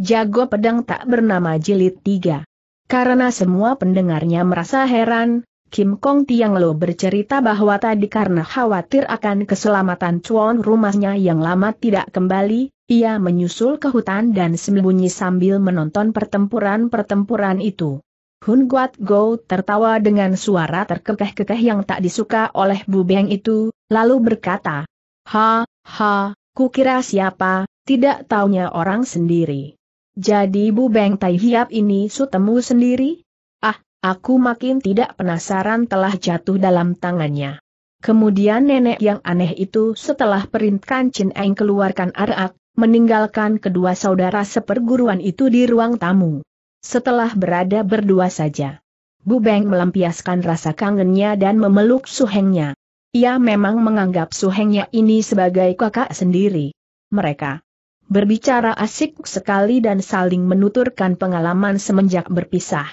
Jago Pedang Tak Bernama Jilid 3. Karena semua pendengarnya merasa heran, Kim Kong Tiang Lo bercerita bahwa tadi karena khawatir akan keselamatan cuan rumahnya yang lama tidak kembali, ia menyusul ke hutan dan sembunyi sambil menonton pertempuran-pertempuran itu. Hun Guat Go tertawa dengan suara terkekeh-kekeh yang tak disuka oleh Bu Beng itu, lalu berkata, Ha, ha, kukira siapa, tidak taunya orang sendiri. Jadi Bu Beng Tai Hiap ini sutemu sendiri? Ah, aku makin tidak penasaran telah jatuh dalam tangannya. Kemudian nenek yang aneh itu setelah perintkan Chin Eng keluarkan arak, meninggalkan kedua saudara seperguruan itu di ruang tamu. Setelah berada berdua saja. Bu Beng melampiaskan rasa kangennya dan memeluk Suhengnya. Ia memang menganggap Suhengnya ini sebagai kakak sendiri. Mereka berbicara asik sekali dan saling menuturkan pengalaman semenjak berpisah.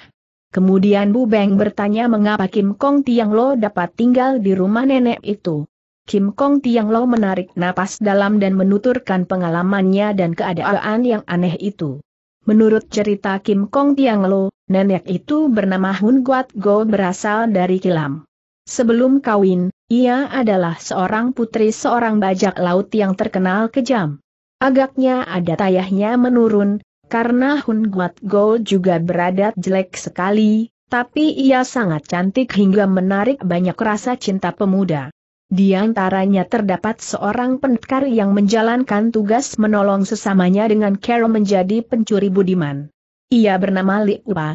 Kemudian Bu Beng bertanya mengapa Kim Kong Tiang Lo dapat tinggal di rumah nenek itu. Kim Kong Tiang Lo menarik napas dalam dan menuturkan pengalamannya dan keadaan yang aneh itu. Menurut cerita Kim Kong Tiang Lo, nenek itu bernama Hun Guat Go berasal dari Kilam. Sebelum kawin, ia adalah seorang putri seorang bajak laut yang terkenal kejam. Agaknya ada tayahnya menurun, karena Hun Guat Go juga beradat jelek sekali, tapi ia sangat cantik hingga menarik banyak rasa cinta pemuda. Di antaranya terdapat seorang pendekar yang menjalankan tugas menolong sesamanya dengan Carol menjadi pencuri budiman. Ia bernama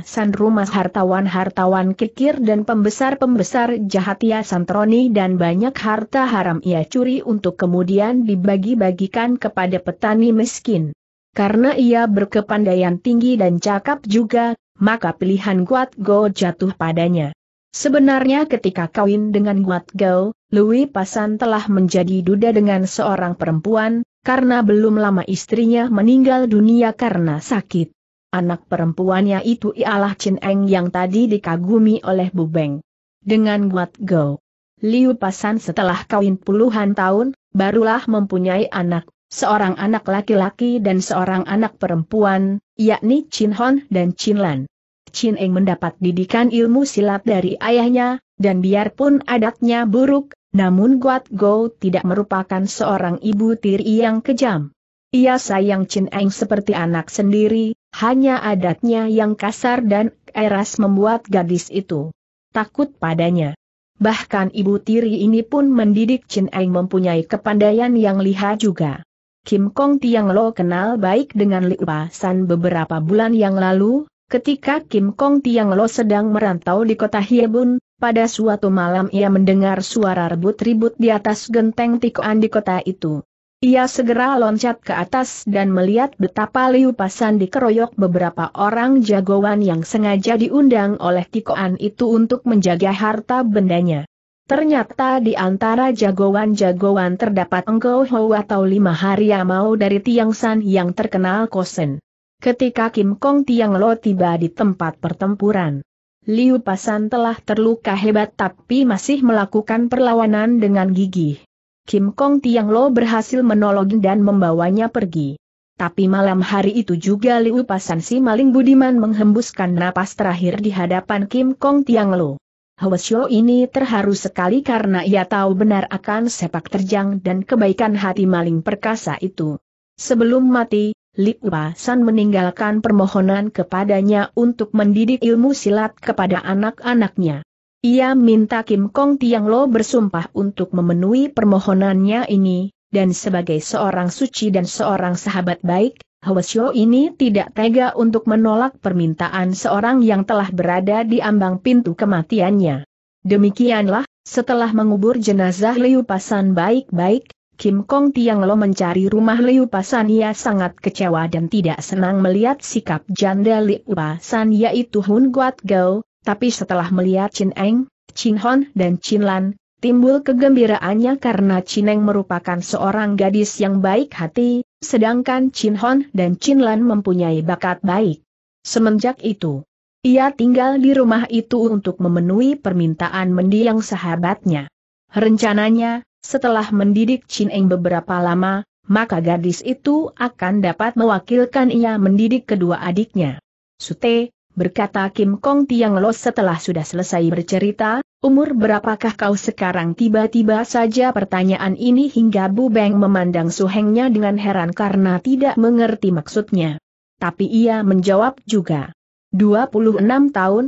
San rumah hartawan-hartawan kikir dan pembesar-pembesar jahat ia santroni dan banyak harta haram ia curi untuk kemudian dibagi-bagikan kepada petani miskin. Karena ia berkepandaian tinggi dan cakap juga, maka pilihan Guat Go jatuh padanya. Sebenarnya ketika kawin dengan Guat Go, Louis Pasan telah menjadi duda dengan seorang perempuan, karena belum lama istrinya meninggal dunia karena sakit. Anak perempuannya itu ialah Chin Eng yang tadi dikagumi oleh Bu Beng. Dengan Guat Go. Liu Pasan setelah kawin puluhan tahun, barulah mempunyai anak, seorang anak laki-laki dan seorang anak perempuan, yakni Chin Hon dan Chin Lan. Chin Eng mendapat didikan ilmu silat dari ayahnya, dan biarpun adatnya buruk, namun Guat Go tidak merupakan seorang ibu tiri yang kejam. Ia sayang Chin Eng seperti anak sendiri, hanya adatnya yang kasar dan eras membuat gadis itu takut padanya. Bahkan ibu tiri ini pun mendidik Chin Eng mempunyai kepandaian yang lihat juga. Kim Kong Tiang Lo kenal baik dengan Liu San beberapa bulan yang lalu, Ketika Kim Kong Tiang Lo sedang merantau di kota Hiebun, pada suatu malam ia mendengar suara rebut-ribut di atas genteng tikoan di kota itu. Ia segera loncat ke atas dan melihat betapa Liu Pasan dikeroyok beberapa orang jagoan yang sengaja diundang oleh Tikoan itu untuk menjaga harta bendanya. Ternyata di antara jagoan-jagoan terdapat Engkau Hou atau lima Hari Mau dari Tiang San yang terkenal kosen. Ketika Kim Kong Tiang Lo tiba di tempat pertempuran, Liu Pasan telah terluka hebat tapi masih melakukan perlawanan dengan gigih. Kim Kong Tiang Lo berhasil menolong dan membawanya pergi. Tapi malam hari itu juga Liu Pasan si maling budiman menghembuskan napas terakhir di hadapan Kim Kong Tiang Lo. Hwasyo ini terharu sekali karena ia tahu benar akan sepak terjang dan kebaikan hati maling perkasa itu. Sebelum mati, Liu Pasan meninggalkan permohonan kepadanya untuk mendidik ilmu silat kepada anak-anaknya. Ia minta Kim Kong Tiang Lo bersumpah untuk memenuhi permohonannya ini, dan sebagai seorang suci dan seorang sahabat baik, Hwasyo ini tidak tega untuk menolak permintaan seorang yang telah berada di ambang pintu kematiannya. Demikianlah, setelah mengubur jenazah Liu Pasan baik-baik, Kim Kong Tiang Lo mencari rumah Liu Pasan ia sangat kecewa dan tidak senang melihat sikap janda Liu Pasan yaitu Hun Guat Gao, tapi setelah melihat Chin Eng, Chin Hon dan Chin Lan, timbul kegembiraannya karena Chin Eng merupakan seorang gadis yang baik hati, sedangkan Chin Hon dan Chin Lan mempunyai bakat baik. Semenjak itu, ia tinggal di rumah itu untuk memenuhi permintaan mendiang sahabatnya. Rencananya, setelah mendidik Chin Eng beberapa lama, maka gadis itu akan dapat mewakilkan ia mendidik kedua adiknya. Sute, berkata Kim Kong Tiang Lo setelah sudah selesai bercerita, umur berapakah kau sekarang tiba-tiba saja pertanyaan ini hingga Bu Beng memandang Su Hengnya dengan heran karena tidak mengerti maksudnya. Tapi ia menjawab juga. 26 tahun,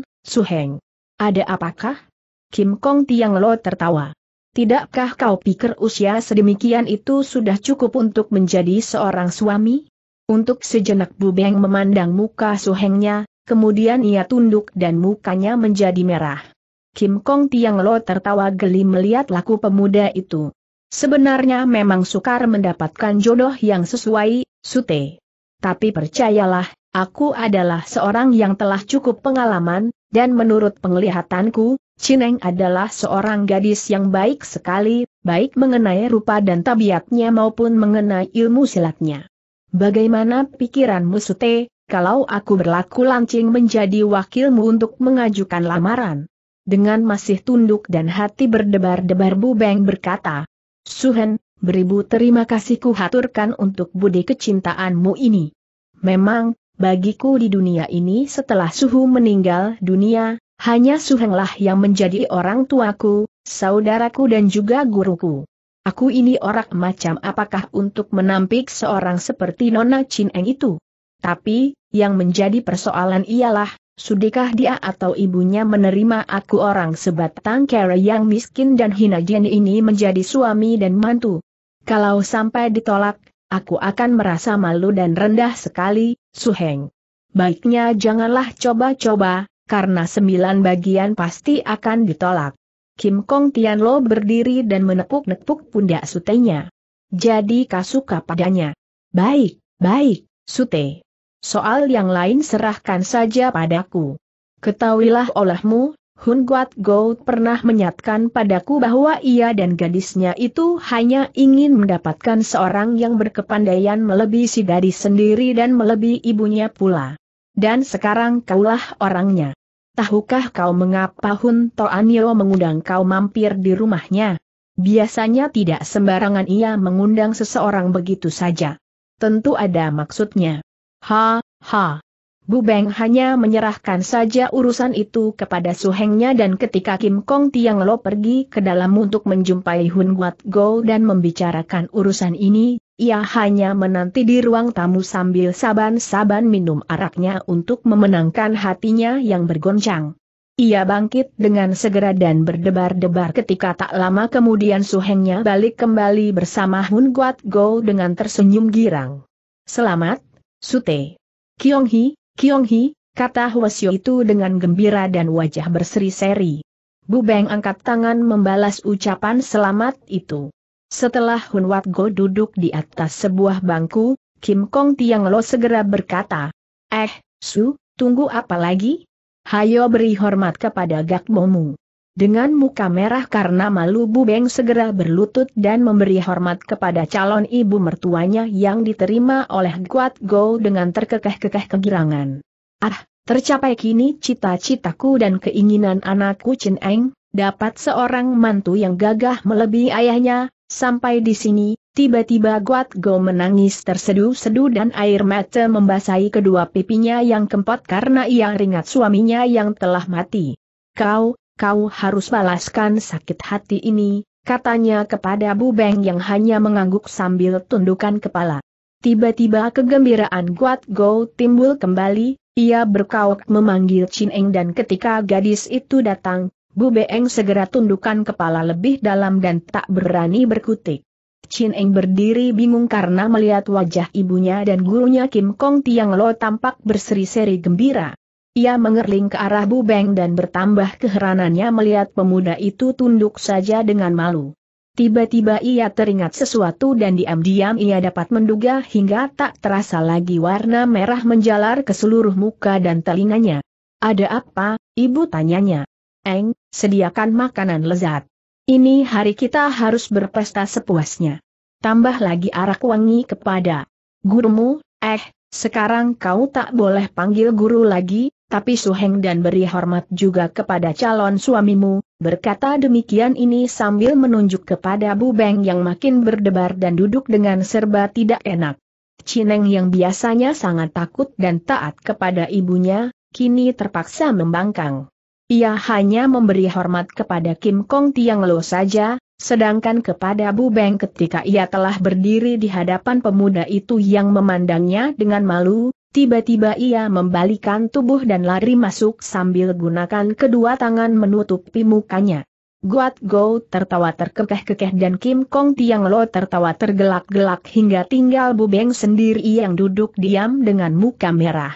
Heng Ada apakah? Kim Kong Tiang Lo tertawa. Tidakkah kau pikir usia sedemikian itu sudah cukup untuk menjadi seorang suami? Untuk sejenak Bu Beng memandang muka Su Hengnya kemudian ia tunduk dan mukanya menjadi merah. Kim Kong Tiang Lo tertawa geli melihat laku pemuda itu. Sebenarnya memang sukar mendapatkan jodoh yang sesuai, Sute. Tapi percayalah, aku adalah seorang yang telah cukup pengalaman, dan menurut penglihatanku, Cineng adalah seorang gadis yang baik sekali, baik mengenai rupa dan tabiatnya maupun mengenai ilmu silatnya. Bagaimana pikiranmu Sute? kalau aku berlaku lancing menjadi wakilmu untuk mengajukan lamaran. Dengan masih tunduk dan hati berdebar-debar Bu Beng berkata, Suhen, beribu terima kasihku haturkan untuk budi kecintaanmu ini. Memang, bagiku di dunia ini setelah Suhu meninggal dunia, hanya Suhenglah yang menjadi orang tuaku, saudaraku dan juga guruku. Aku ini orang macam apakah untuk menampik seorang seperti Nona Chin Eng itu? Tapi, yang menjadi persoalan ialah, sudikah dia atau ibunya menerima aku orang sebatang kera yang miskin dan hina jen ini menjadi suami dan mantu? Kalau sampai ditolak, aku akan merasa malu dan rendah sekali, Suheng. Baiknya janganlah coba-coba, karena sembilan bagian pasti akan ditolak. Kim Kong Tian Lo berdiri dan menepuk-nepuk pundak sutenya. Jadi kasuka padanya. Baik, baik, sute. Soal yang lain serahkan saja padaku. Ketahuilah olehmu, Hun Guat Go pernah menyatakan padaku bahwa ia dan gadisnya itu hanya ingin mendapatkan seorang yang berkepandaian melebihi si gadis sendiri dan melebihi ibunya pula. Dan sekarang kaulah orangnya. Tahukah kau mengapa Hun Toanio mengundang kau mampir di rumahnya? Biasanya tidak sembarangan ia mengundang seseorang begitu saja. Tentu ada maksudnya. Ha, ha. Bu Beng hanya menyerahkan saja urusan itu kepada Su Hengnya dan ketika Kim Kong Tiang Lo pergi ke dalam untuk menjumpai Hun Guat Go dan membicarakan urusan ini, ia hanya menanti di ruang tamu sambil saban-saban minum araknya untuk memenangkan hatinya yang bergoncang. Ia bangkit dengan segera dan berdebar-debar ketika tak lama kemudian Su Hengnya balik kembali bersama Hun Guat Go dengan tersenyum girang. Selamat Sute. Kiong Hi, Kiong Hi, kata Hwasyo itu dengan gembira dan wajah berseri-seri. Bu Beng angkat tangan membalas ucapan selamat itu. Setelah Hun Wat Go duduk di atas sebuah bangku, Kim Kong Tiang Lo segera berkata, Eh, Su, tunggu apa lagi? Hayo beri hormat kepada gak bomu. Dengan muka merah karena malu Bu Beng segera berlutut dan memberi hormat kepada calon ibu mertuanya yang diterima oleh Guat Go dengan terkekeh-kekeh kegirangan. Ah, tercapai kini cita-citaku dan keinginan anakku Chin Eng, dapat seorang mantu yang gagah melebihi ayahnya, sampai di sini, Tiba-tiba Guat Go menangis tersedu-sedu dan air mata membasahi kedua pipinya yang kempot karena ia ringat suaminya yang telah mati. Kau, kau harus balaskan sakit hati ini, katanya kepada Bu Beng yang hanya mengangguk sambil tundukan kepala. Tiba-tiba kegembiraan Guat Go timbul kembali, ia berkauk memanggil Chin Eng dan ketika gadis itu datang, Bu Beng segera tundukkan kepala lebih dalam dan tak berani berkutik. Chin Eng berdiri bingung karena melihat wajah ibunya dan gurunya Kim Kong Tiang Lo tampak berseri-seri gembira. Ia mengerling ke arah Bu Beng dan bertambah keheranannya melihat pemuda itu tunduk saja dengan malu. Tiba-tiba ia teringat sesuatu dan diam-diam ia dapat menduga hingga tak terasa lagi warna merah menjalar ke seluruh muka dan telinganya. Ada apa, ibu tanyanya. Eng, sediakan makanan lezat. Ini hari kita harus berpesta sepuasnya. Tambah lagi arak wangi kepada gurumu, eh, sekarang kau tak boleh panggil guru lagi, tapi Suheng dan beri hormat juga kepada calon suamimu, berkata demikian ini sambil menunjuk kepada Bu Beng yang makin berdebar dan duduk dengan serba tidak enak. Cineng yang biasanya sangat takut dan taat kepada ibunya, kini terpaksa membangkang. Ia hanya memberi hormat kepada Kim Kong Tiang Lo saja, sedangkan kepada Bu Beng ketika ia telah berdiri di hadapan pemuda itu yang memandangnya dengan malu, Tiba-tiba ia membalikan tubuh dan lari masuk sambil gunakan kedua tangan menutupi mukanya. Guat Go tertawa terkekeh-kekeh dan Kim Kong Tiang Lo tertawa tergelak-gelak hingga tinggal Bu Beng sendiri yang duduk diam dengan muka merah.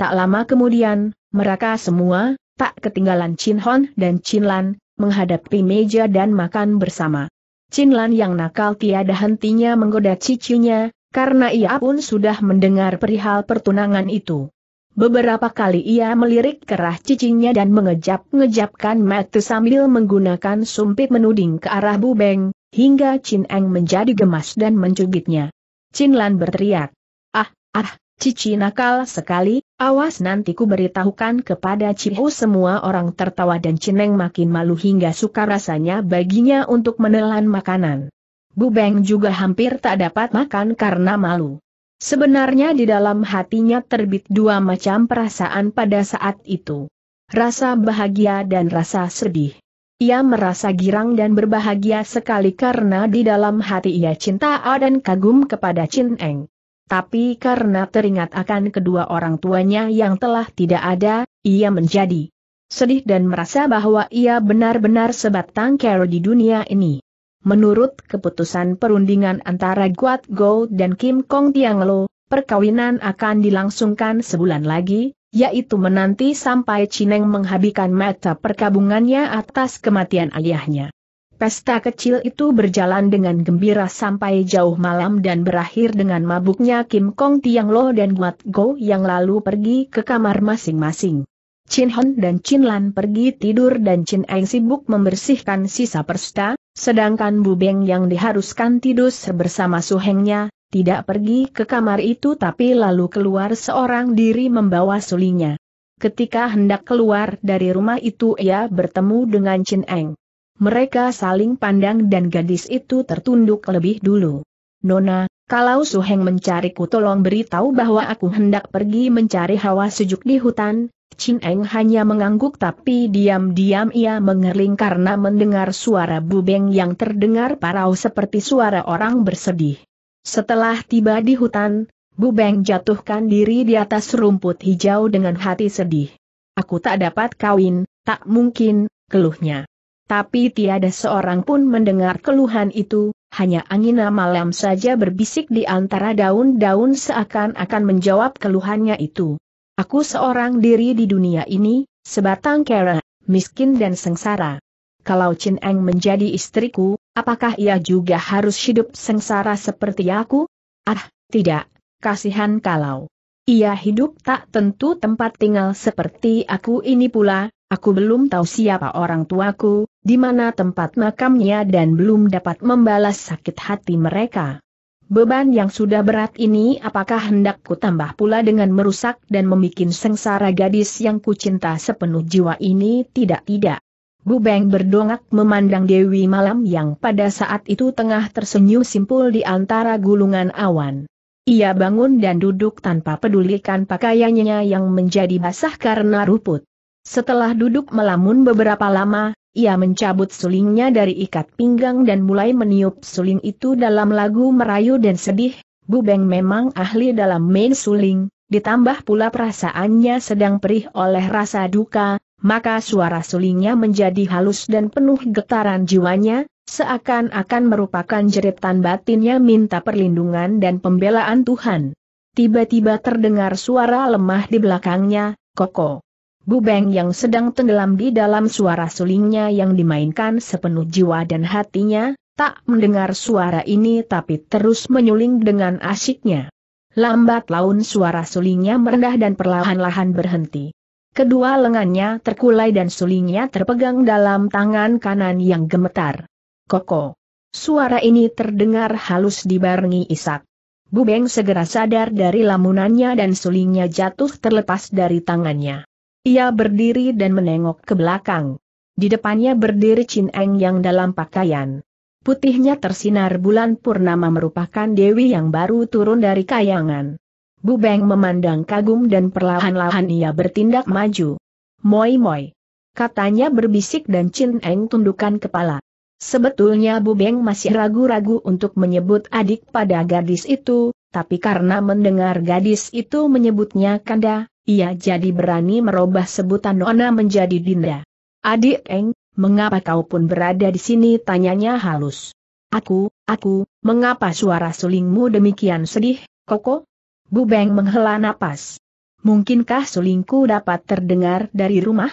Tak lama kemudian, mereka semua, tak ketinggalan Chin Hon dan Chin Lan, menghadapi meja dan makan bersama. Chin Lan yang nakal tiada hentinya menggoda cicinya, karena ia pun sudah mendengar perihal pertunangan itu. Beberapa kali ia melirik kerah cicinya dan mengejap-ngejapkan mata sambil menggunakan sumpit menuding ke arah bubeng, hingga Chin Eng menjadi gemas dan mencubitnya. Chin Lan berteriak, Ah, ah, cici nakal sekali, awas nanti ku beritahukan kepada Cihu semua orang tertawa dan Chin Eng makin malu hingga suka rasanya baginya untuk menelan makanan. Bu Beng juga hampir tak dapat makan karena malu. Sebenarnya di dalam hatinya terbit dua macam perasaan pada saat itu. Rasa bahagia dan rasa sedih. Ia merasa girang dan berbahagia sekali karena di dalam hati ia cinta dan kagum kepada Chin Eng. Tapi karena teringat akan kedua orang tuanya yang telah tidak ada, ia menjadi sedih dan merasa bahwa ia benar-benar sebatang kero di dunia ini. Menurut keputusan perundingan antara Guat Go dan Kim Kong Tiang Lo, perkawinan akan dilangsungkan sebulan lagi, yaitu menanti sampai Cineng menghabiskan mata perkabungannya atas kematian ayahnya. Pesta kecil itu berjalan dengan gembira sampai jauh malam dan berakhir dengan mabuknya Kim Kong Tiang Lo dan Guat Go yang lalu pergi ke kamar masing-masing. Chin Hon dan Chin Lan pergi tidur dan Chin Eng sibuk membersihkan sisa persta, sedangkan Bu Beng yang diharuskan tidur bersama Su Hengnya, tidak pergi ke kamar itu tapi lalu keluar seorang diri membawa sulinya. Ketika hendak keluar dari rumah itu ia bertemu dengan Chin Eng. Mereka saling pandang dan gadis itu tertunduk lebih dulu. Nona, kalau Su Heng mencariku tolong beritahu bahwa aku hendak pergi mencari hawa sejuk di hutan, Ching Eng hanya mengangguk tapi diam-diam ia mengerling karena mendengar suara bubeng yang terdengar parau seperti suara orang bersedih. Setelah tiba di hutan, Bubeng jatuhkan diri di atas rumput hijau dengan hati sedih. Aku tak dapat kawin, tak mungkin, keluhnya. Tapi tiada seorang pun mendengar keluhan itu, hanya angin malam saja berbisik di antara daun-daun seakan-akan menjawab keluhannya itu. Aku seorang diri di dunia ini, sebatang kera, miskin dan sengsara. Kalau Chin Eng menjadi istriku, apakah ia juga harus hidup sengsara seperti aku? Ah, tidak, kasihan kalau ia hidup tak tentu tempat tinggal seperti aku ini pula, aku belum tahu siapa orang tuaku, di mana tempat makamnya dan belum dapat membalas sakit hati mereka. Beban yang sudah berat ini apakah hendak ku tambah pula dengan merusak dan membuat sengsara gadis yang kucinta sepenuh jiwa ini tidak-tidak. Beng berdongak memandang Dewi Malam yang pada saat itu tengah tersenyum simpul di antara gulungan awan. Ia bangun dan duduk tanpa pedulikan pakaiannya yang menjadi basah karena ruput. Setelah duduk melamun beberapa lama, ia mencabut sulingnya dari ikat pinggang dan mulai meniup suling itu dalam lagu merayu dan sedih, Bubeng memang ahli dalam main suling, ditambah pula perasaannya sedang perih oleh rasa duka, maka suara sulingnya menjadi halus dan penuh getaran jiwanya, seakan-akan merupakan jeritan batinnya minta perlindungan dan pembelaan Tuhan. Tiba-tiba terdengar suara lemah di belakangnya, Koko. Bu Beng yang sedang tenggelam di dalam suara sulingnya yang dimainkan sepenuh jiwa dan hatinya, tak mendengar suara ini tapi terus menyuling dengan asyiknya. Lambat laun suara sulingnya merendah dan perlahan-lahan berhenti. Kedua lengannya terkulai dan sulingnya terpegang dalam tangan kanan yang gemetar. Koko. Suara ini terdengar halus dibarengi isak. Bu Beng segera sadar dari lamunannya dan sulingnya jatuh terlepas dari tangannya. Ia berdiri dan menengok ke belakang. Di depannya berdiri Chin Eng yang dalam pakaian putihnya tersinar bulan purnama merupakan dewi yang baru turun dari kayangan. Bu Beng memandang kagum dan perlahan-lahan ia bertindak maju. Moi moi. Katanya berbisik dan Chin Eng tundukkan kepala. Sebetulnya Bu Beng masih ragu-ragu untuk menyebut adik pada gadis itu, tapi karena mendengar gadis itu menyebutnya Kanda, ia jadi berani merubah sebutan Nona menjadi Dinda. Adik Eng, mengapa kau pun berada di sini? Tanyanya halus. Aku, aku, mengapa suara sulingmu demikian sedih, Koko? Bu Beng menghela napas. Mungkinkah sulingku dapat terdengar dari rumah?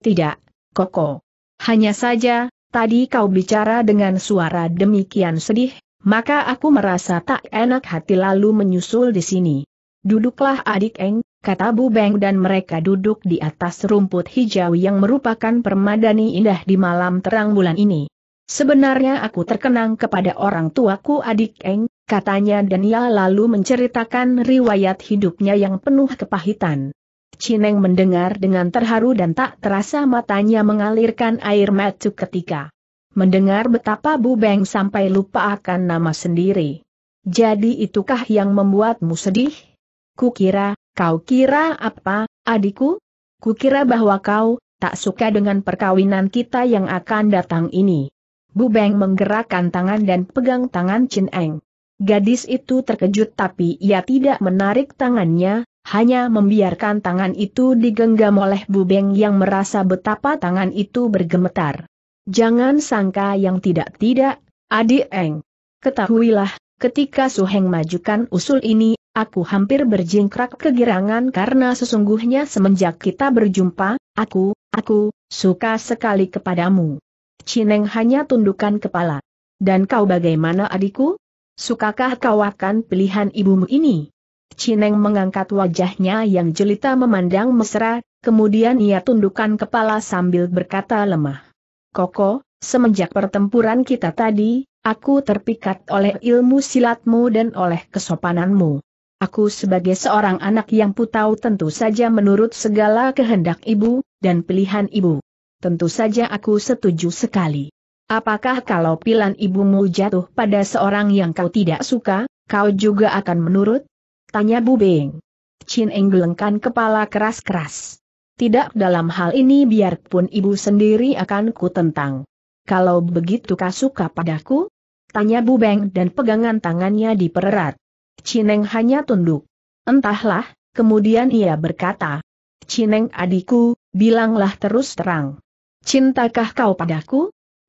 Tidak, Koko. Hanya saja, tadi kau bicara dengan suara demikian sedih, maka aku merasa tak enak hati lalu menyusul di sini. Duduklah adik Eng, kata Bu Beng dan mereka duduk di atas rumput hijau yang merupakan permadani indah di malam terang bulan ini. Sebenarnya aku terkenang kepada orang tuaku adik Eng, katanya dan ia lalu menceritakan riwayat hidupnya yang penuh kepahitan. Cineng mendengar dengan terharu dan tak terasa matanya mengalirkan air mata ketika mendengar betapa Bu Beng sampai lupa akan nama sendiri. Jadi itukah yang membuatmu sedih? Kukira, Kau kira apa, adikku? Kukira bahwa kau, tak suka dengan perkawinan kita yang akan datang ini. Bu Beng menggerakkan tangan dan pegang tangan Chin Eng. Gadis itu terkejut tapi ia tidak menarik tangannya, hanya membiarkan tangan itu digenggam oleh Bu Beng yang merasa betapa tangan itu bergemetar. Jangan sangka yang tidak-tidak, adik Eng. Ketahuilah, ketika Su Heng majukan usul ini, Aku hampir berjingkrak kegirangan karena sesungguhnya semenjak kita berjumpa, aku, aku, suka sekali kepadamu. Cineng hanya tundukkan kepala. Dan kau bagaimana adikku? Sukakah kau akan pilihan ibumu ini? Cineng mengangkat wajahnya yang jelita memandang mesra, kemudian ia tundukkan kepala sambil berkata lemah. Koko, semenjak pertempuran kita tadi, aku terpikat oleh ilmu silatmu dan oleh kesopananmu. Aku sebagai seorang anak yang putau tentu saja menurut segala kehendak ibu, dan pilihan ibu. Tentu saja aku setuju sekali. Apakah kalau pilihan ibumu jatuh pada seorang yang kau tidak suka, kau juga akan menurut? Tanya Bu Beng. Chin Eng gelengkan kepala keras-keras. Tidak dalam hal ini biarpun ibu sendiri akan ku tentang. Kalau begitu kau suka padaku? Tanya Bu Beng dan pegangan tangannya dipererat. Cineng hanya tunduk. Entahlah, kemudian ia berkata, Cineng adikku, bilanglah terus terang. Cintakah kau padaku?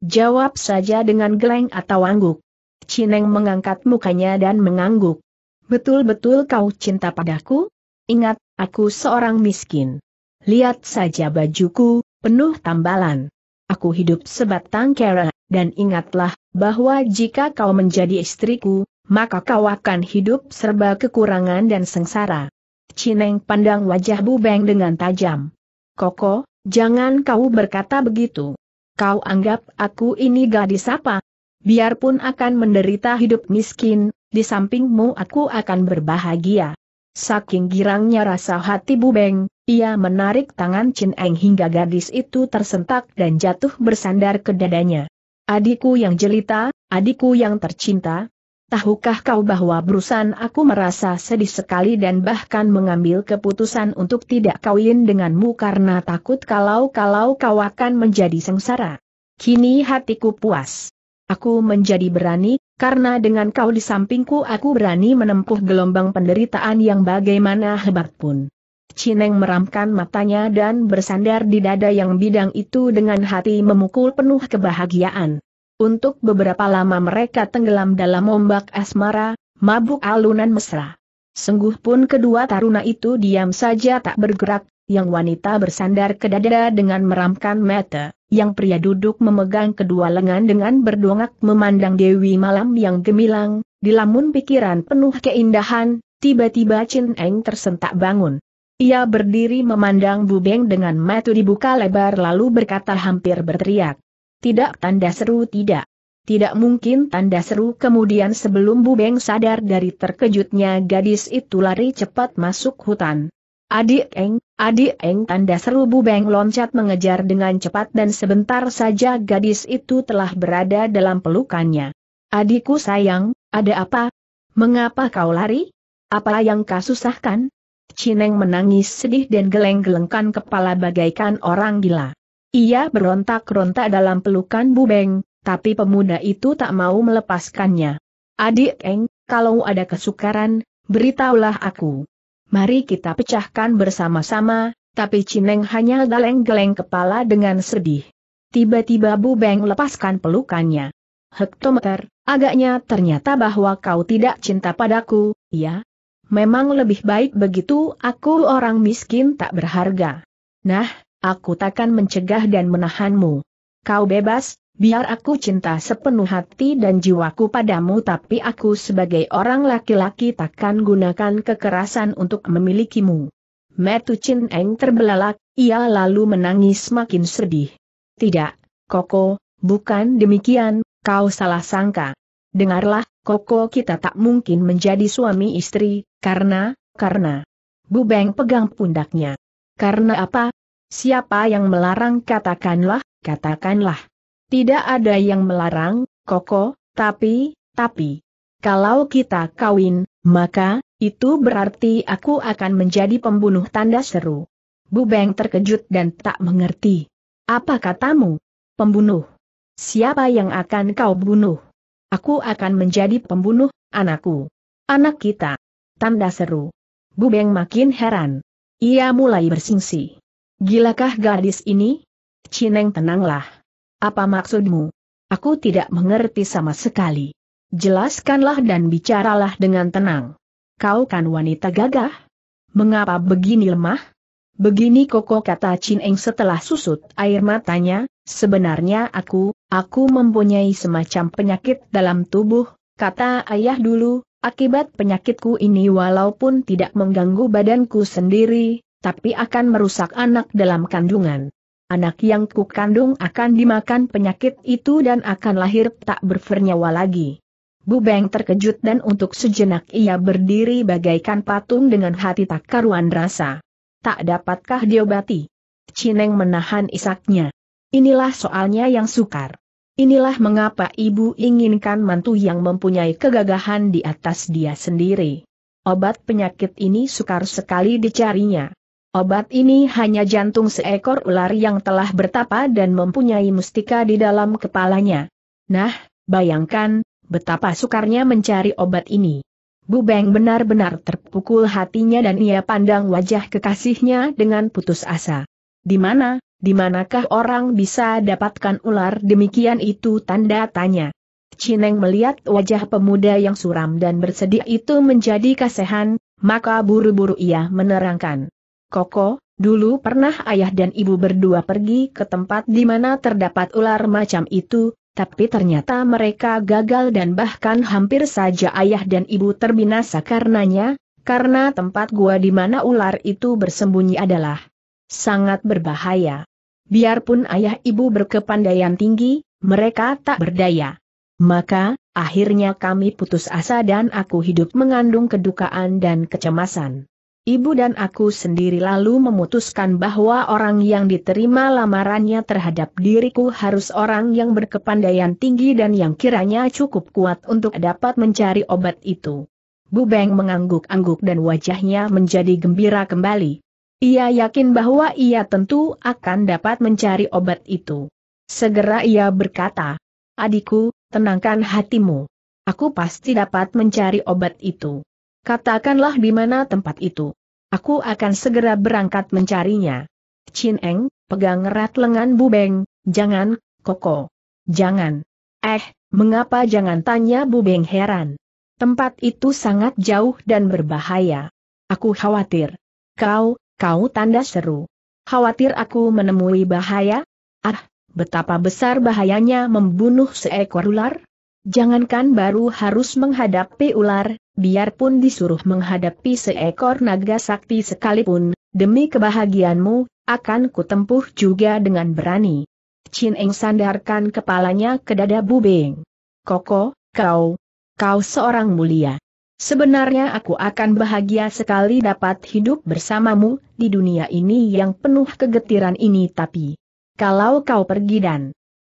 Jawab saja dengan geleng atau angguk. Cineng mengangkat mukanya dan mengangguk. Betul-betul kau cinta padaku? Ingat, aku seorang miskin. Lihat saja bajuku, penuh tambalan. Aku hidup sebatang kera, dan ingatlah, bahwa jika kau menjadi istriku, maka kau akan hidup serba kekurangan dan sengsara. Cineng pandang wajah Bu Beng dengan tajam. Koko, jangan kau berkata begitu. Kau anggap aku ini gadis apa? Biarpun akan menderita hidup miskin, di sampingmu aku akan berbahagia. Saking girangnya rasa hati Bu Beng, ia menarik tangan Chin Eng hingga gadis itu tersentak dan jatuh bersandar ke dadanya. Adikku yang jelita, adikku yang tercinta, tahukah kau bahwa berusan aku merasa sedih sekali dan bahkan mengambil keputusan untuk tidak kawin denganmu karena takut kalau-kalau kau akan menjadi sengsara. Kini hatiku puas. Aku menjadi berani, karena dengan kau di sampingku aku berani menempuh gelombang penderitaan yang bagaimana hebat pun. Cineng meramkan matanya dan bersandar di dada yang bidang itu dengan hati memukul penuh kebahagiaan. Untuk beberapa lama mereka tenggelam dalam ombak asmara, mabuk alunan mesra. Sungguh pun kedua taruna itu diam saja tak bergerak, yang wanita bersandar ke dada dengan meramkan mata, yang pria duduk memegang kedua lengan dengan berdongak memandang Dewi Malam yang gemilang, dilamun pikiran penuh keindahan, tiba-tiba Chin Eng tersentak bangun. Ia berdiri memandang Bubeng dengan mata dibuka lebar lalu berkata hampir berteriak. Tidak tanda seru tidak. Tidak mungkin tanda seru kemudian sebelum Bu Beng sadar dari terkejutnya gadis itu lari cepat masuk hutan. Adik Eng, adik Eng tanda seru Bu Beng loncat mengejar dengan cepat dan sebentar saja gadis itu telah berada dalam pelukannya. Adikku sayang, ada apa? Mengapa kau lari? Apa yang kau susahkan? Cineng menangis sedih dan geleng-gelengkan kepala bagaikan orang gila. Ia berontak-rontak dalam pelukan Bu Beng, tapi pemuda itu tak mau melepaskannya. Adik Eng, kalau ada kesukaran, beritahulah aku. Mari kita pecahkan bersama-sama, tapi Cineng hanya geleng-geleng kepala dengan sedih. Tiba-tiba Bu Beng lepaskan pelukannya. Hektometer, agaknya ternyata bahwa kau tidak cinta padaku, ya? Memang lebih baik begitu aku orang miskin tak berharga. Nah, aku takkan mencegah dan menahanmu. Kau bebas, biar aku cinta sepenuh hati dan jiwaku padamu tapi aku sebagai orang laki-laki takkan gunakan kekerasan untuk memilikimu. Metu Chin Eng terbelalak, ia lalu menangis makin sedih. Tidak, Koko, bukan demikian, kau salah sangka. Dengarlah, Koko kita tak mungkin menjadi suami istri, karena, karena. Bu Beng pegang pundaknya. Karena apa, Siapa yang melarang katakanlah, katakanlah. Tidak ada yang melarang, Koko, tapi, tapi. Kalau kita kawin, maka, itu berarti aku akan menjadi pembunuh tanda seru. Bubeng terkejut dan tak mengerti. Apa katamu? Pembunuh. Siapa yang akan kau bunuh? Aku akan menjadi pembunuh, anakku. Anak kita. Tanda seru. Bubeng makin heran. Ia mulai bersingsi. Gilakah gadis ini? Cineng tenanglah. Apa maksudmu? Aku tidak mengerti sama sekali. Jelaskanlah dan bicaralah dengan tenang. Kau kan wanita gagah? Mengapa begini lemah? Begini koko kata Cineng setelah susut air matanya, sebenarnya aku, aku mempunyai semacam penyakit dalam tubuh, kata ayah dulu, akibat penyakitku ini walaupun tidak mengganggu badanku sendiri, tapi akan merusak anak dalam kandungan. Anak yang kukandung akan dimakan penyakit itu dan akan lahir tak bernyawa lagi. Bu Beng terkejut dan untuk sejenak ia berdiri bagaikan patung dengan hati tak karuan rasa. Tak dapatkah diobati? Cineng menahan isaknya. Inilah soalnya yang sukar. Inilah mengapa ibu inginkan mantu yang mempunyai kegagahan di atas dia sendiri. Obat penyakit ini sukar sekali dicarinya. Obat ini hanya jantung seekor ular yang telah bertapa dan mempunyai mustika di dalam kepalanya. Nah, bayangkan, betapa sukarnya mencari obat ini. Bu Beng benar-benar terpukul hatinya dan ia pandang wajah kekasihnya dengan putus asa. Di mana, di manakah orang bisa dapatkan ular demikian itu tanda tanya. Cineng melihat wajah pemuda yang suram dan bersedih itu menjadi kasihan, maka buru-buru ia menerangkan. Koko, dulu pernah ayah dan ibu berdua pergi ke tempat di mana terdapat ular macam itu, tapi ternyata mereka gagal dan bahkan hampir saja ayah dan ibu terbinasa karenanya, karena tempat gua di mana ular itu bersembunyi adalah sangat berbahaya. Biarpun ayah ibu berkepandaian tinggi, mereka tak berdaya. Maka, akhirnya kami putus asa dan aku hidup mengandung kedukaan dan kecemasan. Ibu dan aku sendiri lalu memutuskan bahwa orang yang diterima lamarannya terhadap diriku harus orang yang berkepandaian tinggi dan yang kiranya cukup kuat untuk dapat mencari obat itu. Bu Beng mengangguk-angguk dan wajahnya menjadi gembira kembali. Ia yakin bahwa ia tentu akan dapat mencari obat itu. Segera ia berkata, Adikku, tenangkan hatimu. Aku pasti dapat mencari obat itu. Katakanlah di mana tempat itu. Aku akan segera berangkat mencarinya. Chin Eng, pegang erat lengan Bu Beng, jangan, Koko. Jangan. Eh, mengapa jangan tanya Bu Beng heran. Tempat itu sangat jauh dan berbahaya. Aku khawatir. Kau, kau tanda seru. Khawatir aku menemui bahaya? Ah, betapa besar bahayanya membunuh seekor ular? Jangankan baru harus menghadapi ular, biarpun disuruh menghadapi seekor naga sakti sekalipun, demi kebahagiaanmu, akan kutempuh juga dengan berani. Chin Eng sandarkan kepalanya ke dada Beng. Koko, kau, kau seorang mulia. Sebenarnya aku akan bahagia sekali dapat hidup bersamamu di dunia ini yang penuh kegetiran ini tapi, kalau kau pergi dan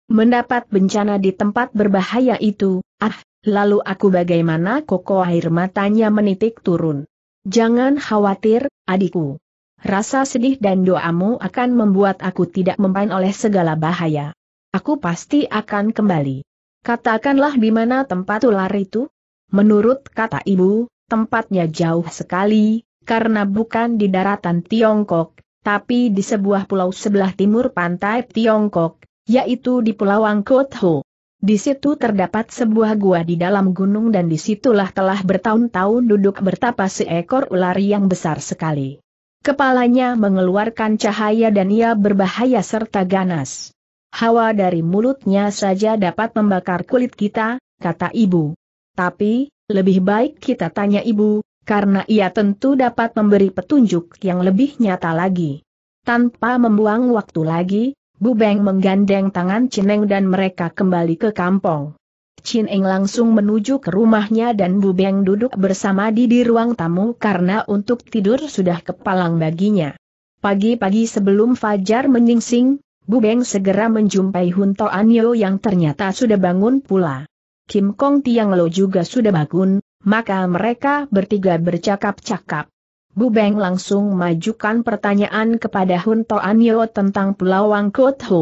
Mendapat bencana di tempat berbahaya itu, ah, lalu aku bagaimana koko air matanya menitik turun. Jangan khawatir, adikku. Rasa sedih dan doamu akan membuat aku tidak mempan oleh segala bahaya. Aku pasti akan kembali. Katakanlah di mana tempat ular itu? Menurut kata ibu, tempatnya jauh sekali, karena bukan di daratan Tiongkok, tapi di sebuah pulau sebelah timur pantai Tiongkok, yaitu di Pulau Angkotho. Di situ terdapat sebuah gua di dalam gunung dan disitulah telah bertahun-tahun duduk bertapa seekor ular yang besar sekali. Kepalanya mengeluarkan cahaya dan ia berbahaya serta ganas. Hawa dari mulutnya saja dapat membakar kulit kita, kata ibu. Tapi, lebih baik kita tanya ibu, karena ia tentu dapat memberi petunjuk yang lebih nyata lagi. Tanpa membuang waktu lagi, Bubeng menggandeng tangan Cineng dan mereka kembali ke kampung. Cineng langsung menuju ke rumahnya dan Bubeng duduk bersama di di ruang tamu karena untuk tidur sudah kepalang baginya. Pagi-pagi sebelum Fajar menyingsing, Bubeng segera menjumpai Hunto Anyo yang ternyata sudah bangun pula. Kim Kong Tiang Lo juga sudah bangun, maka mereka bertiga bercakap-cakap. Bu Beng langsung majukan pertanyaan kepada Hun Toanyo tentang Pulau Ho.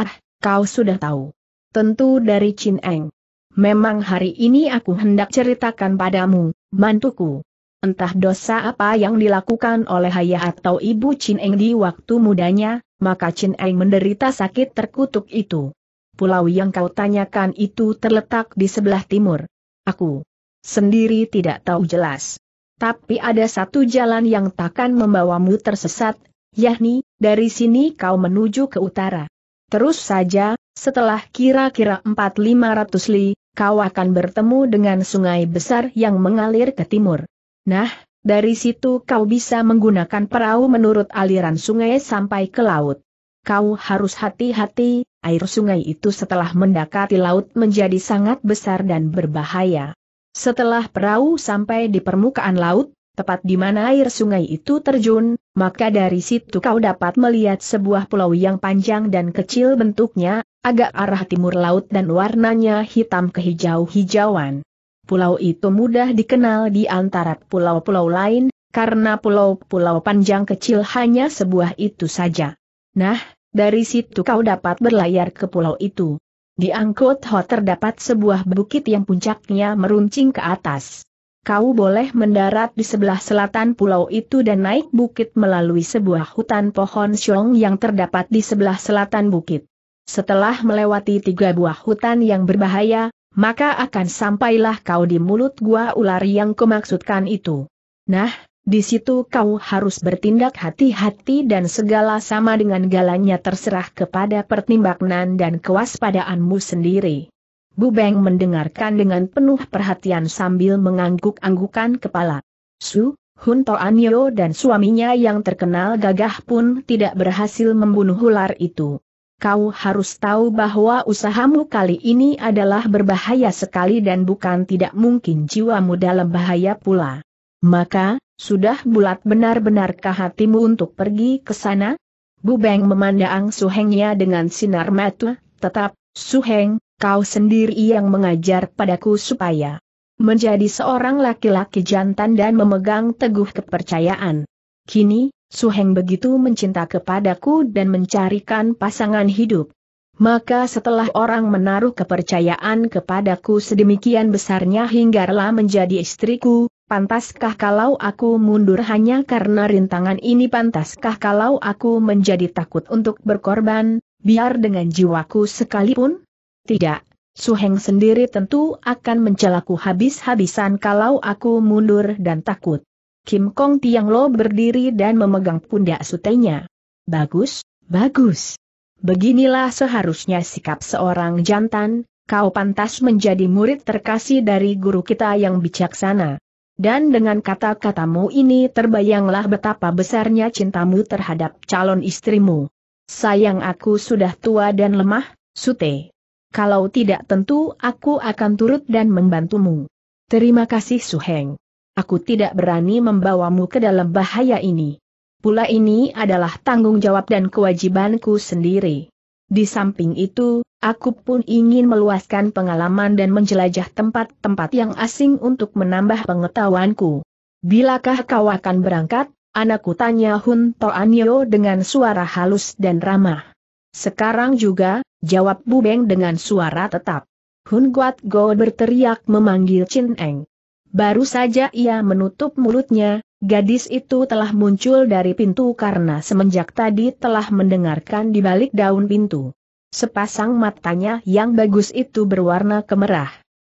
Ah, kau sudah tahu. Tentu dari Chin Eng. Memang hari ini aku hendak ceritakan padamu, mantuku. Entah dosa apa yang dilakukan oleh ayah atau ibu Chin Eng di waktu mudanya, maka Chin Eng menderita sakit terkutuk itu. Pulau yang kau tanyakan itu terletak di sebelah timur. Aku sendiri tidak tahu jelas. Tapi ada satu jalan yang takkan membawamu tersesat, yakni, dari sini kau menuju ke utara. Terus saja, setelah kira-kira 4-500 li, kau akan bertemu dengan sungai besar yang mengalir ke timur. Nah, dari situ kau bisa menggunakan perahu menurut aliran sungai sampai ke laut. Kau harus hati-hati, air sungai itu setelah mendekati laut menjadi sangat besar dan berbahaya. Setelah perahu sampai di permukaan laut, tepat di mana air sungai itu terjun, maka dari situ kau dapat melihat sebuah pulau yang panjang dan kecil bentuknya, agak arah timur laut dan warnanya hitam kehijau-hijauan. Pulau itu mudah dikenal di antara pulau-pulau lain, karena pulau-pulau panjang kecil hanya sebuah itu saja. Nah, dari situ kau dapat berlayar ke pulau itu. Di Angkot Ho terdapat sebuah bukit yang puncaknya meruncing ke atas. Kau boleh mendarat di sebelah selatan pulau itu dan naik bukit melalui sebuah hutan pohon siong yang terdapat di sebelah selatan bukit. Setelah melewati tiga buah hutan yang berbahaya, maka akan sampailah kau di mulut gua ular yang kemaksudkan itu. Nah, di situ kau harus bertindak hati-hati dan segala sama dengan galanya terserah kepada pertimbangan dan kewaspadaanmu sendiri. Bu Beng mendengarkan dengan penuh perhatian sambil mengangguk-anggukan kepala. Su, Hun To Anyo dan suaminya yang terkenal gagah pun tidak berhasil membunuh ular itu. Kau harus tahu bahwa usahamu kali ini adalah berbahaya sekali dan bukan tidak mungkin jiwamu dalam bahaya pula. Maka, sudah bulat benar-benarkah hatimu untuk pergi ke sana? Bu Beng memandang Suhengnya dengan sinar mata, tetap, Suheng, kau sendiri yang mengajar padaku supaya menjadi seorang laki-laki jantan dan memegang teguh kepercayaan. Kini, Suheng begitu mencinta kepadaku dan mencarikan pasangan hidup. Maka setelah orang menaruh kepercayaan kepadaku sedemikian besarnya hingga rela menjadi istriku, Pantaskah kalau aku mundur hanya karena rintangan ini? Pantaskah kalau aku menjadi takut untuk berkorban, biar dengan jiwaku sekalipun? Tidak, Suheng sendiri tentu akan mencelaku habis-habisan kalau aku mundur dan takut. Kim Kong Tiang Lo berdiri dan memegang pundak sutenya. Bagus, bagus. Beginilah seharusnya sikap seorang jantan, kau pantas menjadi murid terkasih dari guru kita yang bijaksana. Dan dengan kata-katamu ini terbayanglah betapa besarnya cintamu terhadap calon istrimu. Sayang aku sudah tua dan lemah, Sute. Kalau tidak tentu aku akan turut dan membantumu. Terima kasih Suheng. Aku tidak berani membawamu ke dalam bahaya ini. Pula ini adalah tanggung jawab dan kewajibanku sendiri. Di samping itu, Aku pun ingin meluaskan pengalaman dan menjelajah tempat-tempat yang asing untuk menambah pengetahuanku. Bilakah kau akan berangkat? Anakku tanya Hun Anyo dengan suara halus dan ramah. Sekarang juga, jawab Bu Beng dengan suara tetap. Hun Guat Go berteriak memanggil Chin Eng. Baru saja ia menutup mulutnya, gadis itu telah muncul dari pintu karena semenjak tadi telah mendengarkan di balik daun pintu. Sepasang matanya yang bagus itu berwarna kemerah.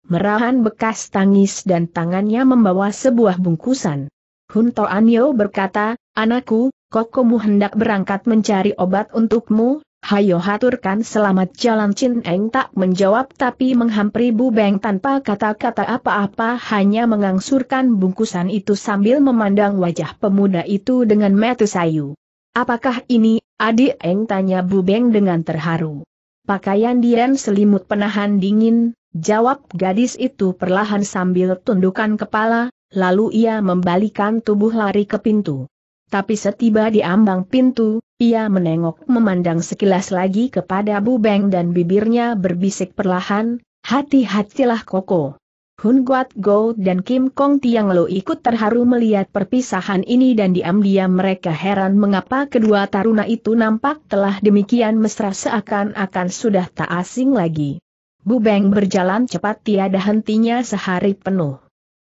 Merahan bekas tangis dan tangannya membawa sebuah bungkusan. Hunto Anyo berkata, Anakku, kokomu hendak berangkat mencari obat untukmu, hayo haturkan selamat jalan Chin Eng tak menjawab tapi menghampiri Bu Beng tanpa kata-kata apa-apa hanya mengangsurkan bungkusan itu sambil memandang wajah pemuda itu dengan metu sayu. Apakah ini, adik Eng tanya bu Beng dengan terharu. Pakaian Dian selimut penahan dingin, jawab gadis itu perlahan sambil tundukkan kepala, lalu ia membalikan tubuh lari ke pintu. Tapi setiba di ambang pintu, ia menengok memandang sekilas lagi kepada bu Beng dan bibirnya berbisik perlahan, hati-hatilah Koko. Hun Guat Go dan Kim Kong Tiang Lo ikut terharu melihat perpisahan ini dan diam-diam mereka heran mengapa kedua taruna itu nampak telah demikian mesra seakan-akan sudah tak asing lagi. Bu Beng berjalan cepat tiada hentinya sehari penuh.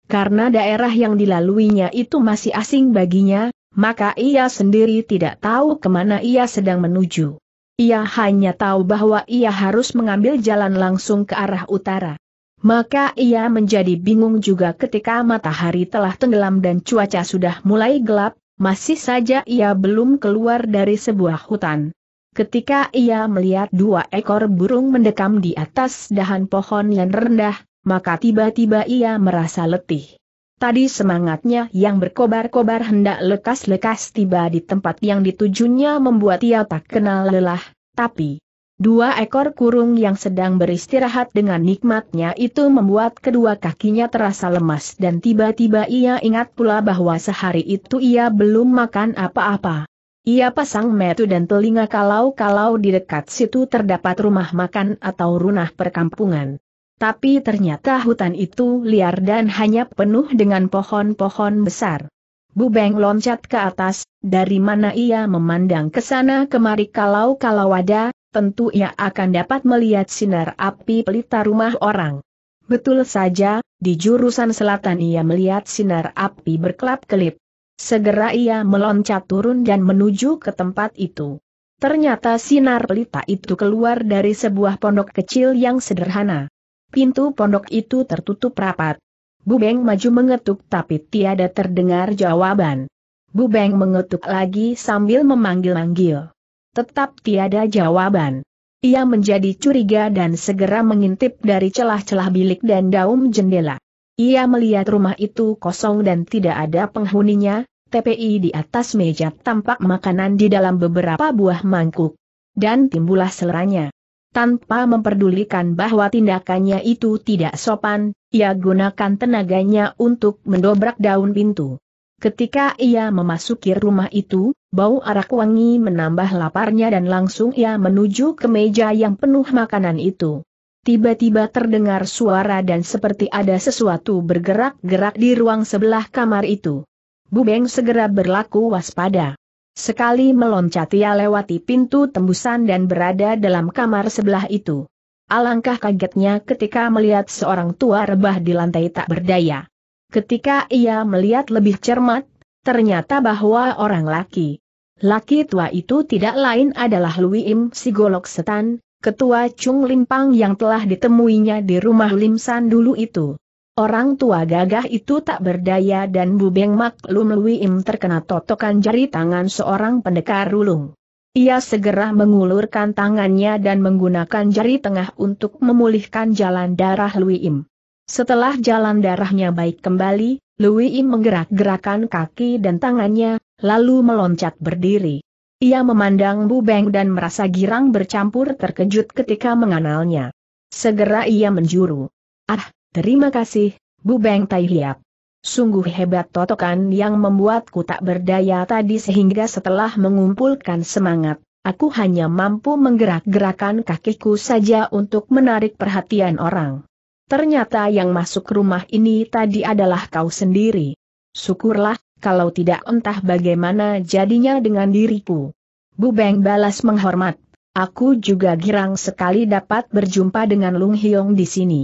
Karena daerah yang dilaluinya itu masih asing baginya, maka ia sendiri tidak tahu kemana ia sedang menuju. Ia hanya tahu bahwa ia harus mengambil jalan langsung ke arah utara. Maka ia menjadi bingung juga ketika matahari telah tenggelam dan cuaca sudah mulai gelap, masih saja ia belum keluar dari sebuah hutan. Ketika ia melihat dua ekor burung mendekam di atas dahan pohon yang rendah, maka tiba-tiba ia merasa letih. Tadi semangatnya yang berkobar-kobar hendak lekas-lekas tiba di tempat yang ditujunya membuat ia tak kenal lelah, tapi Dua ekor kurung yang sedang beristirahat dengan nikmatnya itu membuat kedua kakinya terasa lemas dan tiba-tiba ia ingat pula bahwa sehari itu ia belum makan apa-apa. Ia pasang metu dan telinga kalau-kalau di dekat situ terdapat rumah makan atau runah perkampungan. Tapi ternyata hutan itu liar dan hanya penuh dengan pohon-pohon besar. Bu Beng loncat ke atas, dari mana ia memandang ke sana kemari kalau-kalau ada, tentu ia akan dapat melihat sinar api pelita rumah orang. Betul saja, di jurusan selatan ia melihat sinar api berkelap-kelip. Segera ia meloncat turun dan menuju ke tempat itu. Ternyata sinar pelita itu keluar dari sebuah pondok kecil yang sederhana. Pintu pondok itu tertutup rapat. Bu Beng maju mengetuk tapi tiada terdengar jawaban. Bu Beng mengetuk lagi sambil memanggil-manggil. Tetap tiada jawaban. Ia menjadi curiga dan segera mengintip dari celah-celah bilik dan daun jendela. Ia melihat rumah itu kosong dan tidak ada penghuninya, TPI di atas meja tampak makanan di dalam beberapa buah mangkuk. Dan timbullah seleranya. Tanpa memperdulikan bahwa tindakannya itu tidak sopan, ia gunakan tenaganya untuk mendobrak daun pintu. Ketika ia memasuki rumah itu, bau arak wangi menambah laparnya dan langsung ia menuju ke meja yang penuh makanan itu. Tiba-tiba terdengar suara dan seperti ada sesuatu bergerak-gerak di ruang sebelah kamar itu. Bu Beng segera berlaku waspada. Sekali meloncat ia lewati pintu tembusan dan berada dalam kamar sebelah itu. Alangkah kagetnya ketika melihat seorang tua rebah di lantai tak berdaya. Ketika ia melihat lebih cermat, ternyata bahwa orang laki. Laki tua itu tidak lain adalah Lui Im Sigolok Setan, ketua Chung Limpang yang telah ditemuinya di rumah Lim San dulu itu. Orang tua gagah itu tak berdaya dan Bu Mak maklum Lui Im terkena totokan jari tangan seorang pendekar rulung. Ia segera mengulurkan tangannya dan menggunakan jari tengah untuk memulihkan jalan darah Lui Im. Setelah jalan darahnya baik kembali, Louis menggerak-gerakan kaki dan tangannya, lalu meloncat berdiri. Ia memandang Bu Beng dan merasa girang bercampur terkejut ketika mengenalnya. Segera ia menjuru. Ah, terima kasih, Bu Beng Tai Hiap. Sungguh hebat totokan yang membuatku tak berdaya tadi sehingga setelah mengumpulkan semangat, aku hanya mampu menggerak-gerakan kakiku saja untuk menarik perhatian orang. Ternyata yang masuk rumah ini tadi adalah kau sendiri. Syukurlah, kalau tidak entah bagaimana jadinya dengan diriku. Bu Beng balas menghormat. Aku juga girang sekali dapat berjumpa dengan Lung Hiong di sini.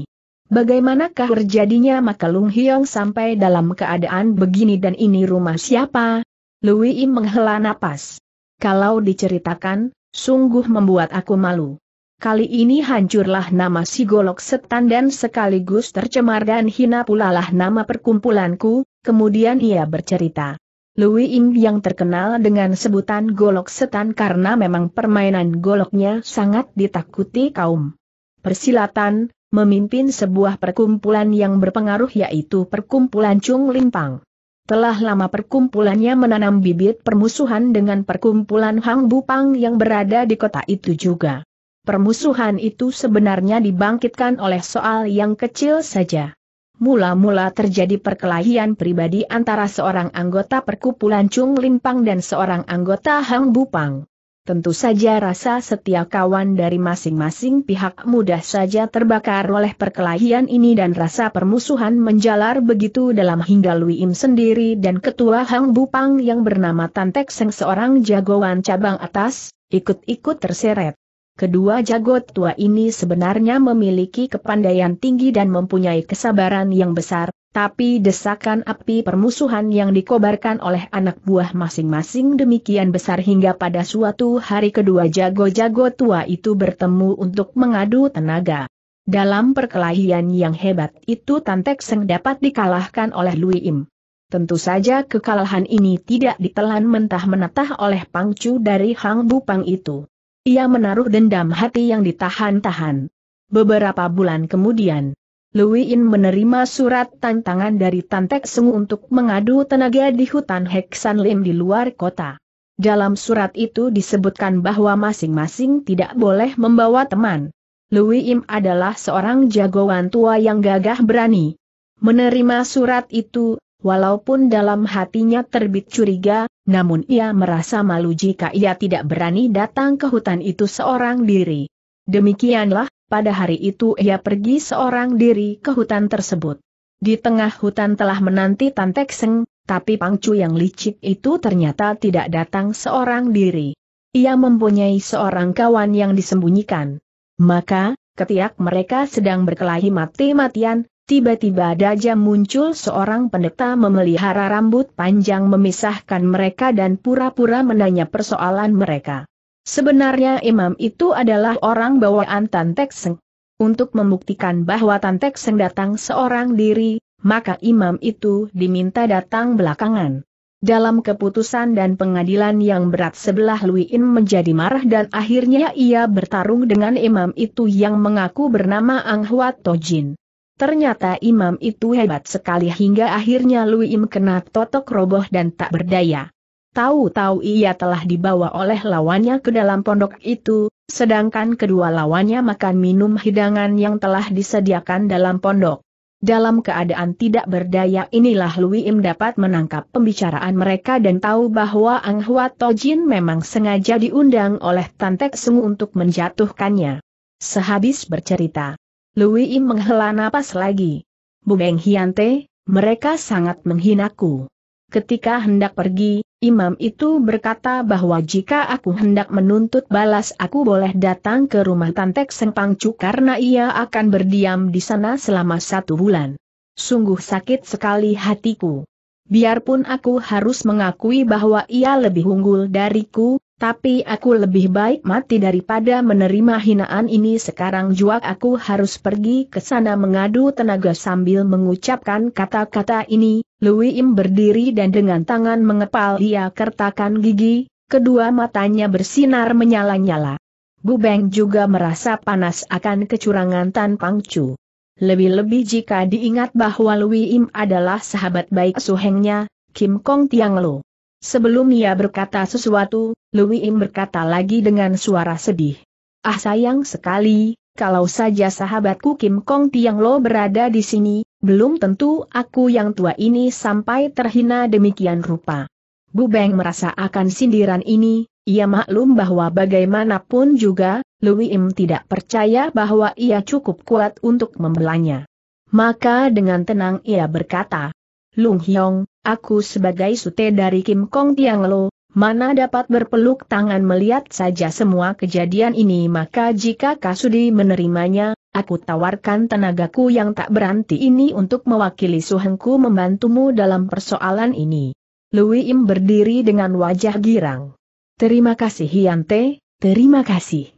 Bagaimanakah terjadinya maka Lung Hiong sampai dalam keadaan begini dan ini rumah siapa? Louis menghela napas. Kalau diceritakan, sungguh membuat aku malu. Kali ini hancurlah nama si golok setan dan sekaligus tercemar dan hina pula lah nama perkumpulanku, kemudian ia bercerita. Lui Im yang terkenal dengan sebutan golok setan karena memang permainan goloknya sangat ditakuti kaum persilatan, memimpin sebuah perkumpulan yang berpengaruh yaitu perkumpulan Chung Limpang. Telah lama perkumpulannya menanam bibit permusuhan dengan perkumpulan Hang Bupang yang berada di kota itu juga. Permusuhan itu sebenarnya dibangkitkan oleh soal yang kecil saja. Mula-mula terjadi perkelahian pribadi antara seorang anggota perkumpulan Chung Limpang dan seorang anggota Hang Bupang. Tentu saja rasa setia kawan dari masing-masing pihak mudah saja terbakar oleh perkelahian ini dan rasa permusuhan menjalar begitu dalam hingga Lui Im sendiri dan ketua Hang Bupang yang bernama Tantek Tek seorang jagoan cabang atas, ikut-ikut terseret. Kedua jago tua ini sebenarnya memiliki kepandaian tinggi dan mempunyai kesabaran yang besar, tapi desakan api permusuhan yang dikobarkan oleh anak buah masing-masing demikian besar hingga pada suatu hari kedua jago-jago tua itu bertemu untuk mengadu tenaga. Dalam perkelahian yang hebat itu Tantek Seng dapat dikalahkan oleh Lui Im. Tentu saja kekalahan ini tidak ditelan mentah-menatah oleh Pangcu dari Hang Bupang itu. Ia menaruh dendam hati yang ditahan-tahan. Beberapa bulan kemudian, Louis In menerima surat tantangan dari Tantek Sengu untuk mengadu tenaga di hutan Heksan Lim di luar kota. Dalam surat itu disebutkan bahwa masing-masing tidak boleh membawa teman. Louis Im adalah seorang jagoan tua yang gagah berani. Menerima surat itu, Walaupun dalam hatinya terbit curiga, namun ia merasa malu jika ia tidak berani datang ke hutan itu seorang diri. Demikianlah, pada hari itu ia pergi seorang diri ke hutan tersebut. Di tengah hutan telah menanti Tan Tek Seng, tapi Pangcu yang licik itu ternyata tidak datang seorang diri. Ia mempunyai seorang kawan yang disembunyikan. Maka, ketiak mereka sedang berkelahi mati-matian, Tiba-tiba Daja muncul seorang pendeta memelihara rambut panjang memisahkan mereka dan pura-pura menanya persoalan mereka. Sebenarnya imam itu adalah orang bawaan Tan Tek Seng. Untuk membuktikan bahwa Tan Tek Seng datang seorang diri, maka imam itu diminta datang belakangan. Dalam keputusan dan pengadilan yang berat sebelah Luiin menjadi marah dan akhirnya ia bertarung dengan imam itu yang mengaku bernama Ang Hwa Tojin. Ternyata imam itu hebat sekali hingga akhirnya Lui Im kena totok roboh dan tak berdaya. Tahu-tahu ia telah dibawa oleh lawannya ke dalam pondok itu, sedangkan kedua lawannya makan minum hidangan yang telah disediakan dalam pondok. Dalam keadaan tidak berdaya inilah Lui Im dapat menangkap pembicaraan mereka dan tahu bahwa Ang Hwa Tojin memang sengaja diundang oleh Tantek Sung untuk menjatuhkannya. Sehabis bercerita, Lui Im menghela napas lagi. Bumeng Hiante, mereka sangat menghinaku. Ketika hendak pergi, imam itu berkata bahwa jika aku hendak menuntut balas aku boleh datang ke rumah Tante Seng karena ia akan berdiam di sana selama satu bulan. Sungguh sakit sekali hatiku. Biarpun aku harus mengakui bahwa ia lebih unggul dariku, tapi aku lebih baik mati daripada menerima hinaan ini sekarang juga aku harus pergi ke sana mengadu tenaga sambil mengucapkan kata-kata ini, Louis Im berdiri dan dengan tangan mengepal dia kertakan gigi, kedua matanya bersinar menyala-nyala. Bu Beng juga merasa panas akan kecurangan Tan Pangcu. Lebih-lebih jika diingat bahwa Louis Im adalah sahabat baik suhengnya, Kim Kong Tiang Lo. Sebelum ia berkata sesuatu, Louis Im berkata lagi dengan suara sedih. Ah sayang sekali, kalau saja sahabatku Kim Kong Tiang Lo berada di sini, belum tentu aku yang tua ini sampai terhina demikian rupa. Bu Beng merasa akan sindiran ini, ia maklum bahwa bagaimanapun juga, Louis Im tidak percaya bahwa ia cukup kuat untuk membelanya. Maka dengan tenang ia berkata, Lung Hyong, aku sebagai sute dari Kim Kong Tiang Lo, mana dapat berpeluk tangan melihat saja semua kejadian ini maka jika Kasudi menerimanya, aku tawarkan tenagaku yang tak berhenti ini untuk mewakili suhengku membantumu dalam persoalan ini. Lui Im berdiri dengan wajah girang. Terima kasih Hyante, terima kasih.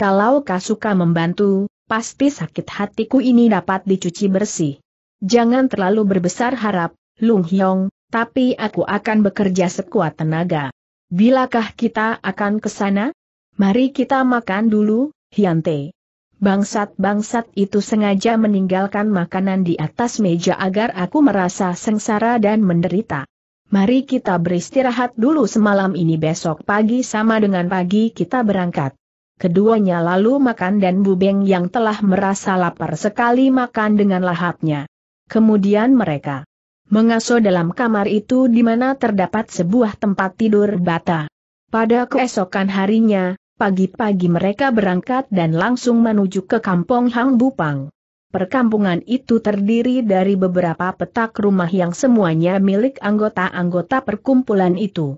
Kalau Kasuka membantu, pasti sakit hatiku ini dapat dicuci bersih. Jangan terlalu berbesar harap, Lung Hyong, tapi aku akan bekerja sekuat tenaga. Bilakah kita akan ke sana? Mari kita makan dulu, Hyante. Bangsat-bangsat itu sengaja meninggalkan makanan di atas meja agar aku merasa sengsara dan menderita. Mari kita beristirahat dulu semalam ini besok pagi sama dengan pagi kita berangkat. Keduanya lalu makan dan Bubeng yang telah merasa lapar sekali makan dengan lahapnya. Kemudian mereka mengasuh dalam kamar itu di mana terdapat sebuah tempat tidur bata. Pada keesokan harinya, pagi-pagi mereka berangkat dan langsung menuju ke kampung Hang Bupang. Perkampungan itu terdiri dari beberapa petak rumah yang semuanya milik anggota-anggota perkumpulan itu.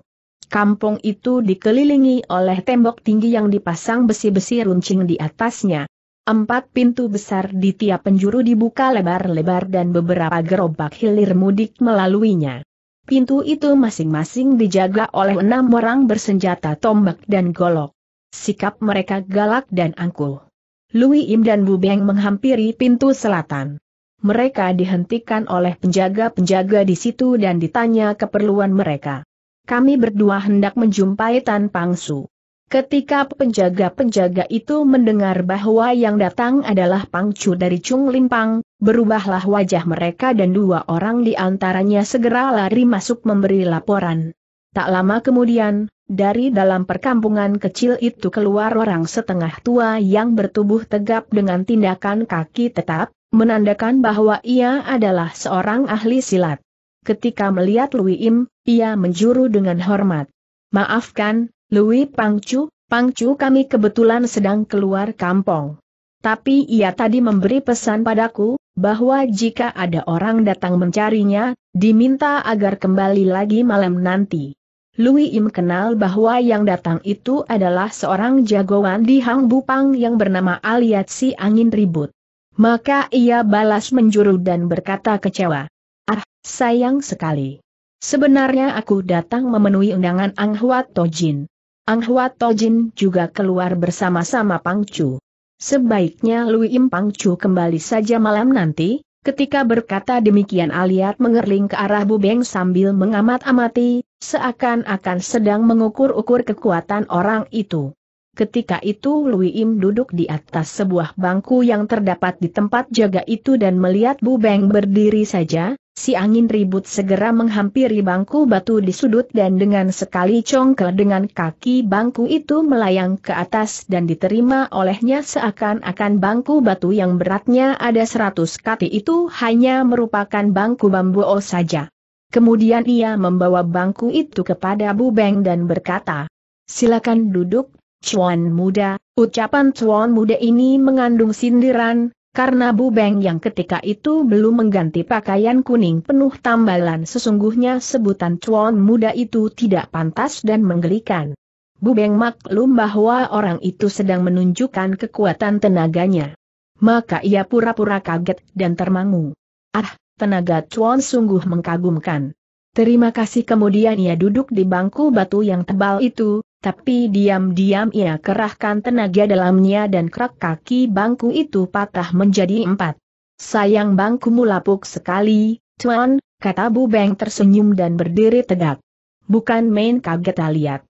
Kampung itu dikelilingi oleh tembok tinggi yang dipasang besi-besi runcing di atasnya, Empat pintu besar di tiap penjuru dibuka lebar-lebar dan beberapa gerobak hilir mudik melaluinya. Pintu itu masing-masing dijaga oleh enam orang bersenjata tombak dan golok. Sikap mereka galak dan angkuh. Louis Im dan Bu Beng menghampiri pintu selatan. Mereka dihentikan oleh penjaga-penjaga di situ dan ditanya keperluan mereka. Kami berdua hendak menjumpai Tan Pangsu. Ketika penjaga-penjaga itu mendengar bahwa yang datang adalah pangcu dari Chung Limpang, berubahlah wajah mereka dan dua orang di antaranya segera lari masuk memberi laporan. Tak lama kemudian, dari dalam perkampungan kecil itu keluar orang setengah tua yang bertubuh tegap dengan tindakan kaki tetap, menandakan bahwa ia adalah seorang ahli silat. Ketika melihat Lui Im, ia menjuru dengan hormat. Maafkan, Lui Pangcu, Pangcu kami kebetulan sedang keluar kampung. Tapi ia tadi memberi pesan padaku, bahwa jika ada orang datang mencarinya, diminta agar kembali lagi malam nanti. Lui Im kenal bahwa yang datang itu adalah seorang jagoan di Hang Bupang yang bernama Aliat Si Angin Ribut. Maka ia balas menjuru dan berkata kecewa. Ah, sayang sekali. Sebenarnya aku datang memenuhi undangan Ang Huat Tojin. Ang Hua Tojin juga keluar bersama-sama Pangcu. Sebaiknya Lui Im Pang kembali saja malam nanti, ketika berkata demikian Aliat mengerling ke arah Bu Beng sambil mengamat-amati, seakan-akan sedang mengukur-ukur kekuatan orang itu. Ketika itu Lui Im duduk di atas sebuah bangku yang terdapat di tempat jaga itu dan melihat Bu Beng berdiri saja, si angin ribut segera menghampiri bangku batu di sudut dan dengan sekali congkel dengan kaki bangku itu melayang ke atas dan diterima olehnya seakan-akan bangku batu yang beratnya ada seratus kati itu hanya merupakan bangku bambu o saja. Kemudian ia membawa bangku itu kepada Bu Beng dan berkata, Silakan duduk Cuan muda, ucapan Cuan muda ini mengandung sindiran, karena Bu Beng yang ketika itu belum mengganti pakaian kuning penuh tambalan sesungguhnya sebutan Cuan muda itu tidak pantas dan menggelikan. Bu Beng maklum bahwa orang itu sedang menunjukkan kekuatan tenaganya. Maka ia pura-pura kaget dan termangu. Ah, tenaga Cuan sungguh mengkagumkan. Terima kasih kemudian ia duduk di bangku batu yang tebal itu, tapi diam-diam ia kerahkan tenaga dalamnya dan kerak kaki bangku itu patah menjadi empat. Sayang bangkumu lapuk sekali, Tuan, kata Bu Beng tersenyum dan berdiri tegak. Bukan main kaget lihat.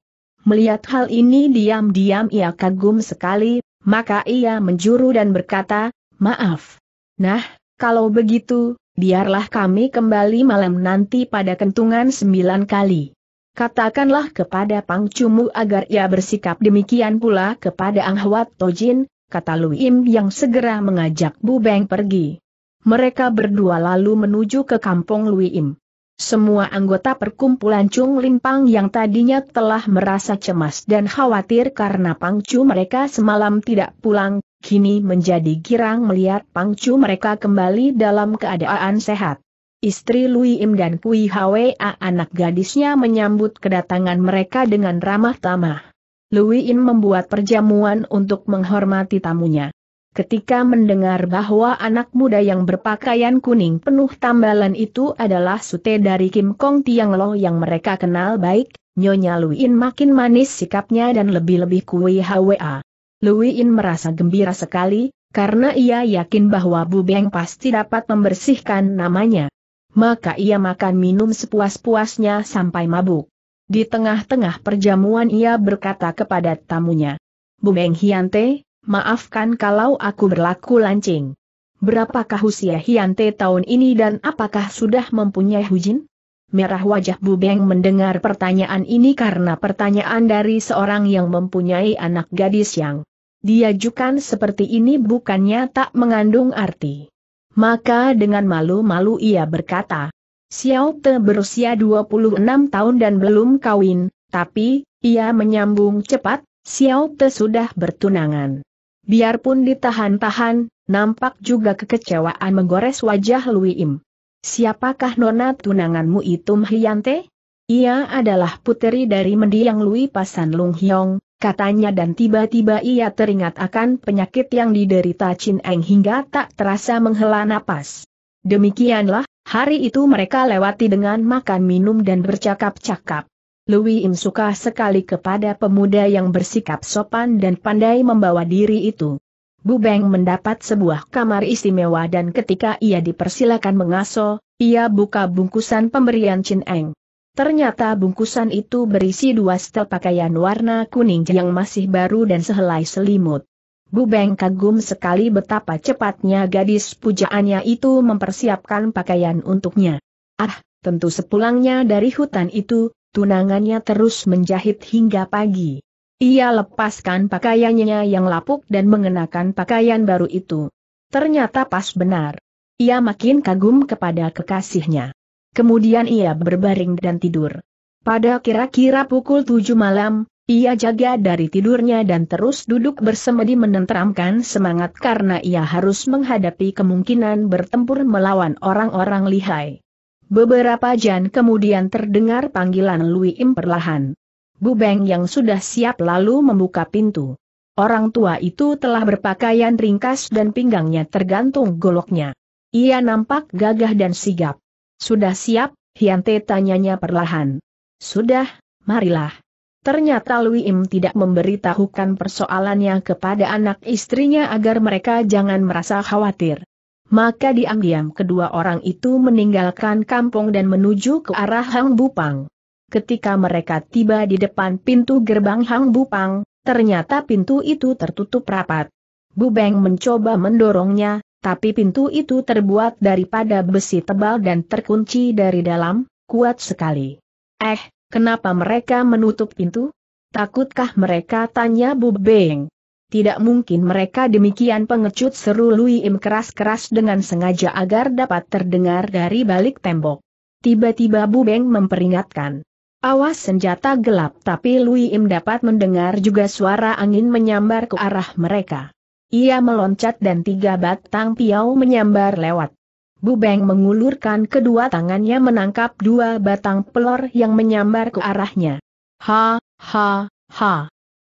Melihat hal ini diam-diam ia kagum sekali, maka ia menjuru dan berkata, maaf. Nah, kalau begitu, biarlah kami kembali malam nanti pada kentungan sembilan kali. Katakanlah kepada Pang Cumu agar ia bersikap demikian pula kepada Ang Huat Tojin, kata Im yang segera mengajak Bu Beng pergi. Mereka berdua lalu menuju ke kampung Luim. Semua anggota perkumpulan Chung Limpang yang tadinya telah merasa cemas dan khawatir karena Pangcu mereka semalam tidak pulang, kini menjadi girang melihat pangcu mereka kembali dalam keadaan sehat. Istri Lui Im dan Kui Hwa anak gadisnya menyambut kedatangan mereka dengan ramah tamah. Lui Im membuat perjamuan untuk menghormati tamunya. Ketika mendengar bahwa anak muda yang berpakaian kuning penuh tambalan itu adalah sute dari Kim Kong Tiang Lo yang mereka kenal baik, Nyonya Im makin manis sikapnya dan lebih-lebih kui Hwa. Luin merasa gembira sekali, karena ia yakin bahwa Bu Beng pasti dapat membersihkan namanya. Maka ia makan minum sepuas-puasnya sampai mabuk. Di tengah-tengah perjamuan ia berkata kepada tamunya, Bu Beng Hiante, maafkan kalau aku berlaku lancing. Berapakah usia Hiante tahun ini dan apakah sudah mempunyai hujin? Merah wajah Bu Beng mendengar pertanyaan ini karena pertanyaan dari seorang yang mempunyai anak gadis yang diajukan seperti ini bukannya tak mengandung arti. Maka dengan malu-malu ia berkata, Xiao Te berusia 26 tahun dan belum kawin, tapi, ia menyambung cepat, Xiao Te sudah bertunangan. Biarpun ditahan-tahan, nampak juga kekecewaan menggores wajah Lui Im. Siapakah nona tunanganmu itu Hyante? Ia adalah puteri dari mendiang Lui Pasan Lung Hyong, katanya dan tiba-tiba ia teringat akan penyakit yang diderita Chin Eng hingga tak terasa menghela napas. Demikianlah, hari itu mereka lewati dengan makan minum dan bercakap-cakap. Louis Im suka sekali kepada pemuda yang bersikap sopan dan pandai membawa diri itu. Bu Beng mendapat sebuah kamar istimewa dan ketika ia dipersilakan mengaso, ia buka bungkusan pemberian Chin Eng. Ternyata bungkusan itu berisi dua setel pakaian warna kuning yang masih baru dan sehelai selimut. Bu Beng kagum sekali betapa cepatnya gadis pujaannya itu mempersiapkan pakaian untuknya. Ah, tentu sepulangnya dari hutan itu, tunangannya terus menjahit hingga pagi. Ia lepaskan pakaiannya yang lapuk dan mengenakan pakaian baru itu. Ternyata pas benar. Ia makin kagum kepada kekasihnya. Kemudian ia berbaring dan tidur. Pada kira-kira pukul tujuh malam, ia jaga dari tidurnya dan terus duduk bersemedi menenteramkan semangat karena ia harus menghadapi kemungkinan bertempur melawan orang-orang lihai. Beberapa jam kemudian terdengar panggilan Lui Im perlahan. Bu Beng yang sudah siap lalu membuka pintu. Orang tua itu telah berpakaian ringkas dan pinggangnya tergantung goloknya. Ia nampak gagah dan sigap. Sudah siap? Hyante tanyanya perlahan. Sudah, marilah. Ternyata Lui Im tidak memberitahukan persoalannya kepada anak istrinya agar mereka jangan merasa khawatir. Maka diam-diam kedua orang itu meninggalkan kampung dan menuju ke arah Hang Bupang. Ketika mereka tiba di depan pintu gerbang Hang Bupang, ternyata pintu itu tertutup rapat. Bu Beng mencoba mendorongnya, tapi pintu itu terbuat daripada besi tebal dan terkunci dari dalam, kuat sekali. Eh, kenapa mereka menutup pintu? Takutkah mereka tanya Bu Beng? Tidak mungkin mereka demikian pengecut seru Lui Im keras-keras dengan sengaja agar dapat terdengar dari balik tembok. Tiba-tiba Bu Beng memperingatkan. Awas senjata gelap tapi Lui Im dapat mendengar juga suara angin menyambar ke arah mereka. Ia meloncat dan tiga batang piau menyambar lewat. Bu Beng mengulurkan kedua tangannya menangkap dua batang pelor yang menyambar ke arahnya. Ha, ha, ha.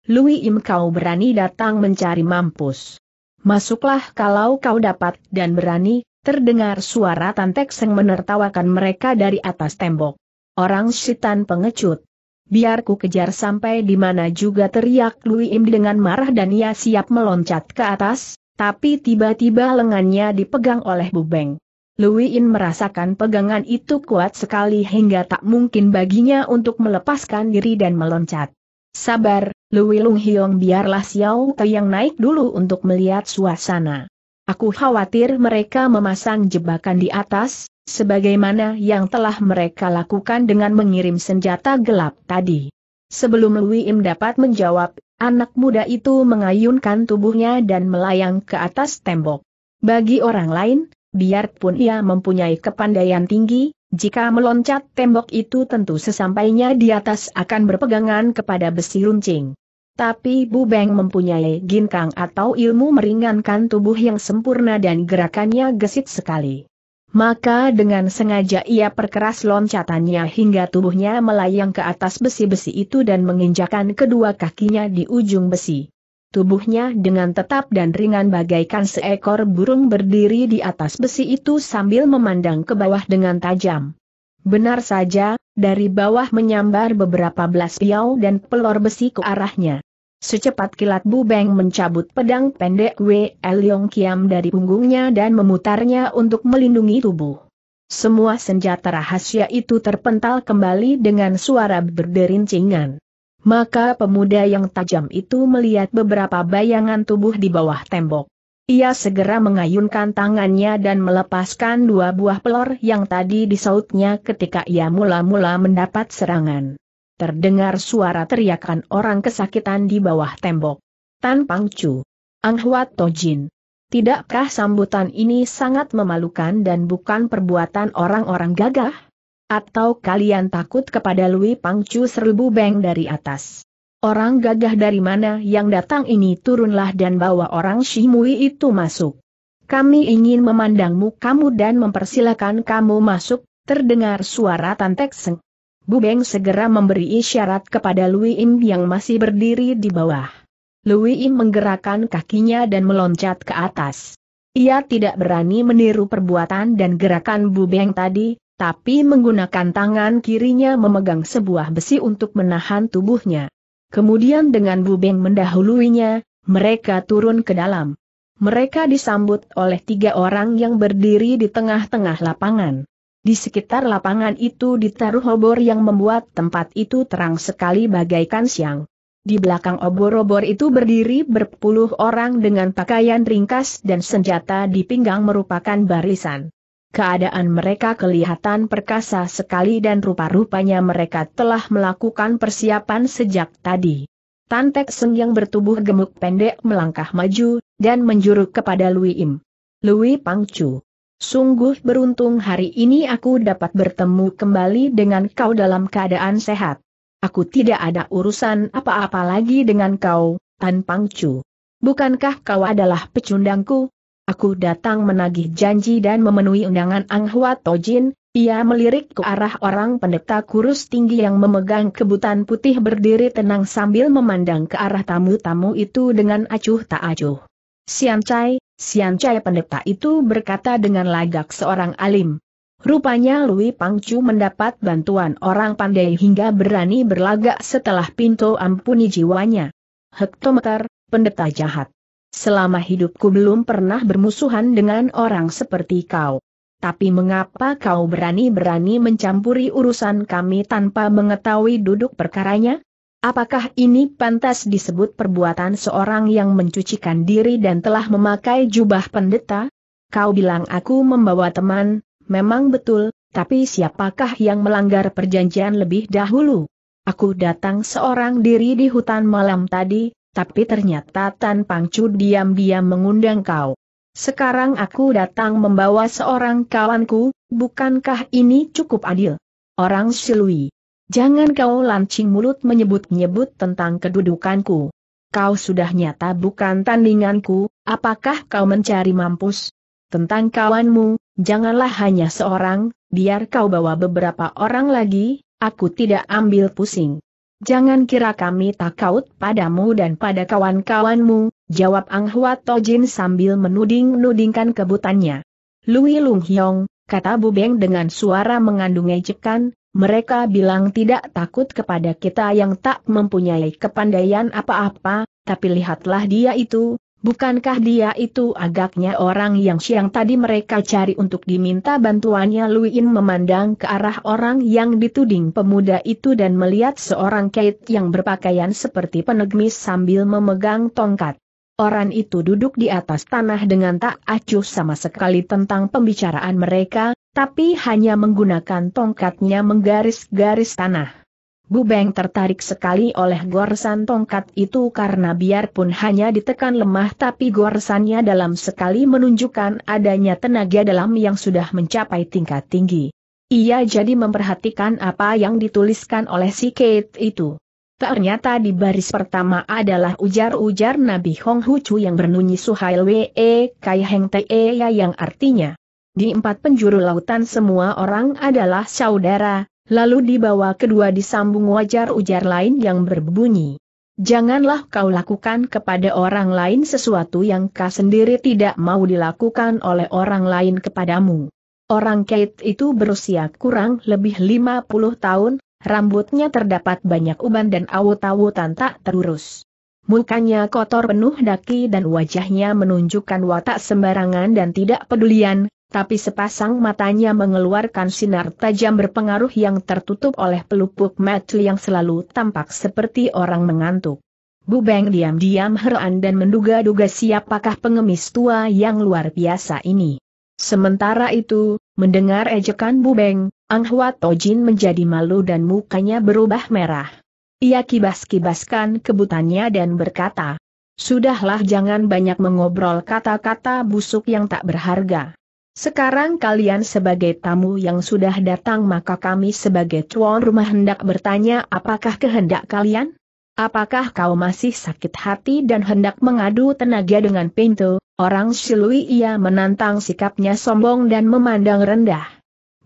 Lui Im kau berani datang mencari mampus. Masuklah kalau kau dapat dan berani, terdengar suara tantek Seng menertawakan mereka dari atas tembok. Orang sitan pengecut. Biar ku kejar sampai di mana juga teriak Lui Im dengan marah dan ia siap meloncat ke atas, tapi tiba-tiba lengannya dipegang oleh Bubeng. Lui Im merasakan pegangan itu kuat sekali hingga tak mungkin baginya untuk melepaskan diri dan meloncat. Sabar, Lui Lung Hiong biarlah Xiao Te yang naik dulu untuk melihat suasana. Aku khawatir mereka memasang jebakan di atas, sebagaimana yang telah mereka lakukan dengan mengirim senjata gelap tadi. Sebelum Lui Im dapat menjawab, anak muda itu mengayunkan tubuhnya dan melayang ke atas tembok. Bagi orang lain, biarpun ia mempunyai kepandaian tinggi, jika meloncat tembok itu tentu sesampainya di atas akan berpegangan kepada besi runcing. Tapi Bu Beng mempunyai ginkang atau ilmu meringankan tubuh yang sempurna dan gerakannya gesit sekali. Maka dengan sengaja ia perkeras loncatannya hingga tubuhnya melayang ke atas besi-besi itu dan menginjakan kedua kakinya di ujung besi. Tubuhnya dengan tetap dan ringan bagaikan seekor burung berdiri di atas besi itu sambil memandang ke bawah dengan tajam. Benar saja, dari bawah menyambar beberapa belas piau dan pelor besi ke arahnya. Secepat kilat Bu Beng mencabut pedang pendek Wei Leong Kiam dari punggungnya dan memutarnya untuk melindungi tubuh. Semua senjata rahasia itu terpental kembali dengan suara berderincingan. Maka pemuda yang tajam itu melihat beberapa bayangan tubuh di bawah tembok. Ia segera mengayunkan tangannya dan melepaskan dua buah pelor yang tadi disautnya ketika ia mula-mula mendapat serangan terdengar suara teriakan orang kesakitan di bawah tembok. Tan Pang Chu. Ang Huat Tojin. Tidakkah sambutan ini sangat memalukan dan bukan perbuatan orang-orang gagah? Atau kalian takut kepada Lui Pangcu serbu beng dari atas? Orang gagah dari mana yang datang ini turunlah dan bawa orang Shimui itu masuk. Kami ingin memandangmu kamu dan mempersilakan kamu masuk, terdengar suara Tantek Seng. Bu Beng segera memberi isyarat kepada Lui Im yang masih berdiri di bawah. Lui Im menggerakkan kakinya dan meloncat ke atas. Ia tidak berani meniru perbuatan dan gerakan Bu Beng tadi, tapi menggunakan tangan kirinya memegang sebuah besi untuk menahan tubuhnya. Kemudian dengan Bu Beng mendahuluinya, mereka turun ke dalam. Mereka disambut oleh tiga orang yang berdiri di tengah-tengah lapangan. Di sekitar lapangan itu ditaruh obor yang membuat tempat itu terang sekali bagaikan siang. Di belakang obor-obor itu berdiri berpuluh orang dengan pakaian ringkas dan senjata di pinggang merupakan barisan. Keadaan mereka kelihatan perkasa sekali dan rupa-rupanya mereka telah melakukan persiapan sejak tadi. Tantek Seng yang bertubuh gemuk pendek melangkah maju, dan menjuruk kepada Lui Im. Lui Pangcu. Sungguh beruntung hari ini aku dapat bertemu kembali dengan kau dalam keadaan sehat. Aku tidak ada urusan apa-apa lagi dengan kau, Tan Pangcu. Bukankah kau adalah pecundangku? Aku datang menagih janji dan memenuhi undangan Ang Hwa Tojin, ia melirik ke arah orang pendeta kurus tinggi yang memegang kebutan putih berdiri tenang sambil memandang ke arah tamu-tamu itu dengan acuh tak acuh. Sian Chai, Sian Chai pendeta itu berkata dengan lagak seorang alim. Rupanya Lui Pangcu mendapat bantuan orang pandai hingga berani berlagak setelah pintu ampuni jiwanya. Hektometer, pendeta jahat. Selama hidupku belum pernah bermusuhan dengan orang seperti kau. Tapi mengapa kau berani-berani mencampuri urusan kami tanpa mengetahui duduk perkaranya? Apakah ini pantas disebut perbuatan seorang yang mencucikan diri dan telah memakai jubah pendeta? Kau bilang aku membawa teman, memang betul, tapi siapakah yang melanggar perjanjian lebih dahulu? Aku datang seorang diri di hutan malam tadi, tapi ternyata Tan Pangcu diam-diam mengundang kau. Sekarang aku datang membawa seorang kawanku, bukankah ini cukup adil? Orang Silui. Jangan kau lancing mulut menyebut-nyebut tentang kedudukanku. Kau sudah nyata bukan tandinganku, apakah kau mencari mampus? Tentang kawanmu, janganlah hanya seorang, biar kau bawa beberapa orang lagi, aku tidak ambil pusing. Jangan kira kami takut padamu dan pada kawan-kawanmu, jawab Ang Hua Tojin sambil menuding-nudingkan kebutannya. Lui Lung Hyong, kata Bu Beng dengan suara mengandung ejekan, mereka bilang tidak takut kepada kita yang tak mempunyai kepandaian apa-apa, tapi lihatlah dia itu, bukankah dia itu agaknya orang yang siang tadi mereka cari untuk diminta bantuannya Luin memandang ke arah orang yang dituding pemuda itu dan melihat seorang kait yang berpakaian seperti penegmis sambil memegang tongkat. Orang itu duduk di atas tanah dengan tak acuh sama sekali tentang pembicaraan mereka, tapi hanya menggunakan tongkatnya menggaris-garis tanah. Bu Beng tertarik sekali oleh goresan tongkat itu karena biarpun hanya ditekan lemah tapi goresannya dalam sekali menunjukkan adanya tenaga dalam yang sudah mencapai tingkat tinggi. Ia jadi memperhatikan apa yang dituliskan oleh si Kate itu. Ternyata di baris pertama adalah ujar-ujar Nabi Hong Hucu yang bernunyi Suhail Wee Kai Heng Te e, Ya yang artinya. Di empat penjuru lautan semua orang adalah saudara, lalu di bawah kedua disambung wajar-ujar lain yang berbunyi. Janganlah kau lakukan kepada orang lain sesuatu yang kau sendiri tidak mau dilakukan oleh orang lain kepadamu. Orang Kate itu berusia kurang lebih 50 tahun, rambutnya terdapat banyak uban dan awut-awutan tak terurus. Mukanya kotor penuh daki dan wajahnya menunjukkan watak sembarangan dan tidak pedulian, tapi sepasang matanya mengeluarkan sinar tajam berpengaruh yang tertutup oleh pelupuk mata yang selalu tampak seperti orang mengantuk. Bu Beng diam-diam heran dan menduga-duga siapakah pengemis tua yang luar biasa ini. Sementara itu, mendengar ejekan Bu Beng, Ang Hwa Tojin menjadi malu dan mukanya berubah merah. Ia kibas-kibaskan kebutannya dan berkata, Sudahlah jangan banyak mengobrol kata-kata busuk yang tak berharga. Sekarang kalian sebagai tamu yang sudah datang maka kami sebagai tuan rumah hendak bertanya apakah kehendak kalian? Apakah kau masih sakit hati dan hendak mengadu tenaga dengan pintu? Orang Silui ia menantang sikapnya sombong dan memandang rendah.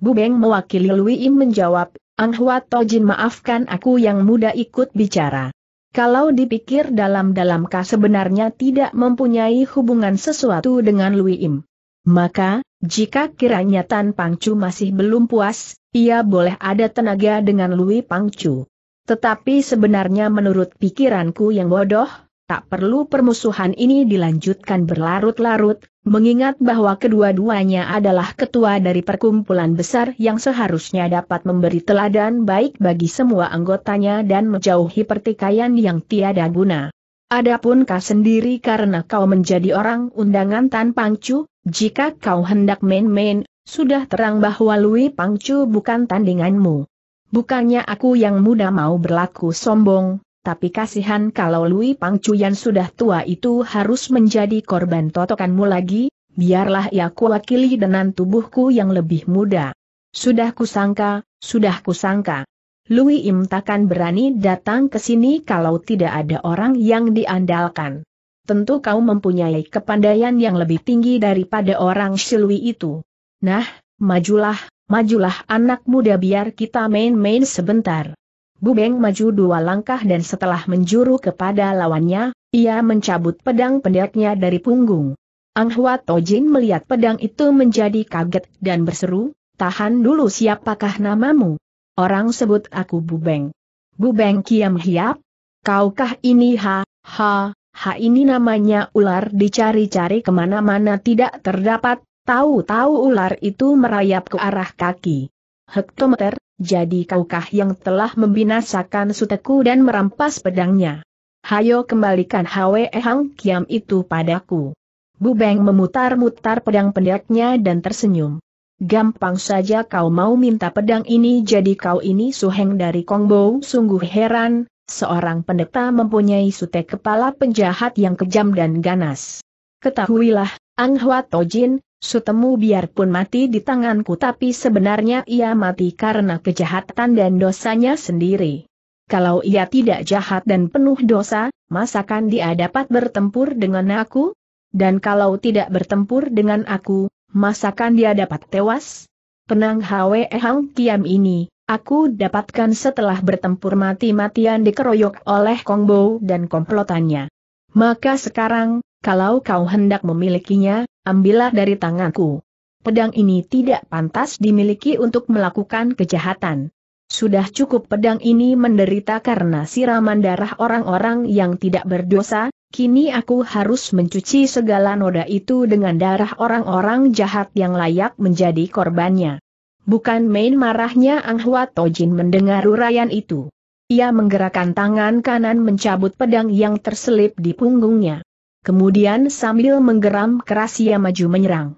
Bu Beng mewakili Lui Im menjawab, Ang Hua Tojin maafkan aku yang muda ikut bicara. Kalau dipikir dalam-dalamkah sebenarnya tidak mempunyai hubungan sesuatu dengan Lui Im. Maka, jika kiranya Tan Pangcu masih belum puas, ia boleh ada tenaga dengan Lui Pangcu. Tetapi sebenarnya menurut pikiranku yang bodoh, tak perlu permusuhan ini dilanjutkan berlarut-larut, mengingat bahwa kedua-duanya adalah ketua dari perkumpulan besar yang seharusnya dapat memberi teladan baik bagi semua anggotanya dan menjauhi pertikaian yang tiada guna. Adapun kau sendiri karena kau menjadi orang undangan Tan Pangcu, jika kau hendak main-main, sudah terang bahwa Lui Pangcu bukan tandinganmu. Bukannya aku yang muda mau berlaku sombong, tapi kasihan kalau Lui Pangcuyan sudah tua itu harus menjadi korban totokanmu lagi, biarlah ia kuwakili dengan tubuhku yang lebih muda. Sudah kusangka, sudah kusangka. Lui Im takkan berani datang ke sini kalau tidak ada orang yang diandalkan. Tentu kau mempunyai kepandaian yang lebih tinggi daripada orang silui itu. Nah, majulah, majulah anak muda biar kita main-main sebentar. Bubeng maju dua langkah dan setelah menjuru kepada lawannya, ia mencabut pedang pendeknya dari punggung. Ang Hwa Tojin melihat pedang itu menjadi kaget dan berseru, tahan dulu siapakah namamu? Orang sebut aku Bubeng. Bubeng Kiam Hiap? Kaukah ini ha, ha, ha ini namanya ular dicari-cari kemana-mana tidak terdapat, tahu-tahu ular itu merayap ke arah kaki. Hektometer, jadi kaukah yang telah membinasakan suteku dan merampas pedangnya? Hayo kembalikan Hwe Hang Kiam itu padaku. Bu Beng memutar-mutar pedang pendeknya dan tersenyum. Gampang saja kau mau minta pedang ini jadi kau ini suheng dari Kongbo sungguh heran, seorang pendeta mempunyai sutek kepala penjahat yang kejam dan ganas. Ketahuilah, Ang Hwa Tojin, Sutemu biarpun mati di tanganku tapi sebenarnya ia mati karena kejahatan dan dosanya sendiri. Kalau ia tidak jahat dan penuh dosa, masakan dia dapat bertempur dengan aku? Dan kalau tidak bertempur dengan aku, masakan dia dapat tewas? Penang Hwe Hang Kiam ini, aku dapatkan setelah bertempur mati-matian dikeroyok oleh Kongbo dan komplotannya. Maka sekarang, kalau kau hendak memilikinya, ambillah dari tanganku. Pedang ini tidak pantas dimiliki untuk melakukan kejahatan. Sudah cukup pedang ini menderita karena siraman darah orang-orang yang tidak berdosa, kini aku harus mencuci segala noda itu dengan darah orang-orang jahat yang layak menjadi korbannya. Bukan main marahnya Ang Tojin mendengar uraian itu. Ia menggerakkan tangan kanan mencabut pedang yang terselip di punggungnya kemudian sambil menggeram keras ia maju menyerang.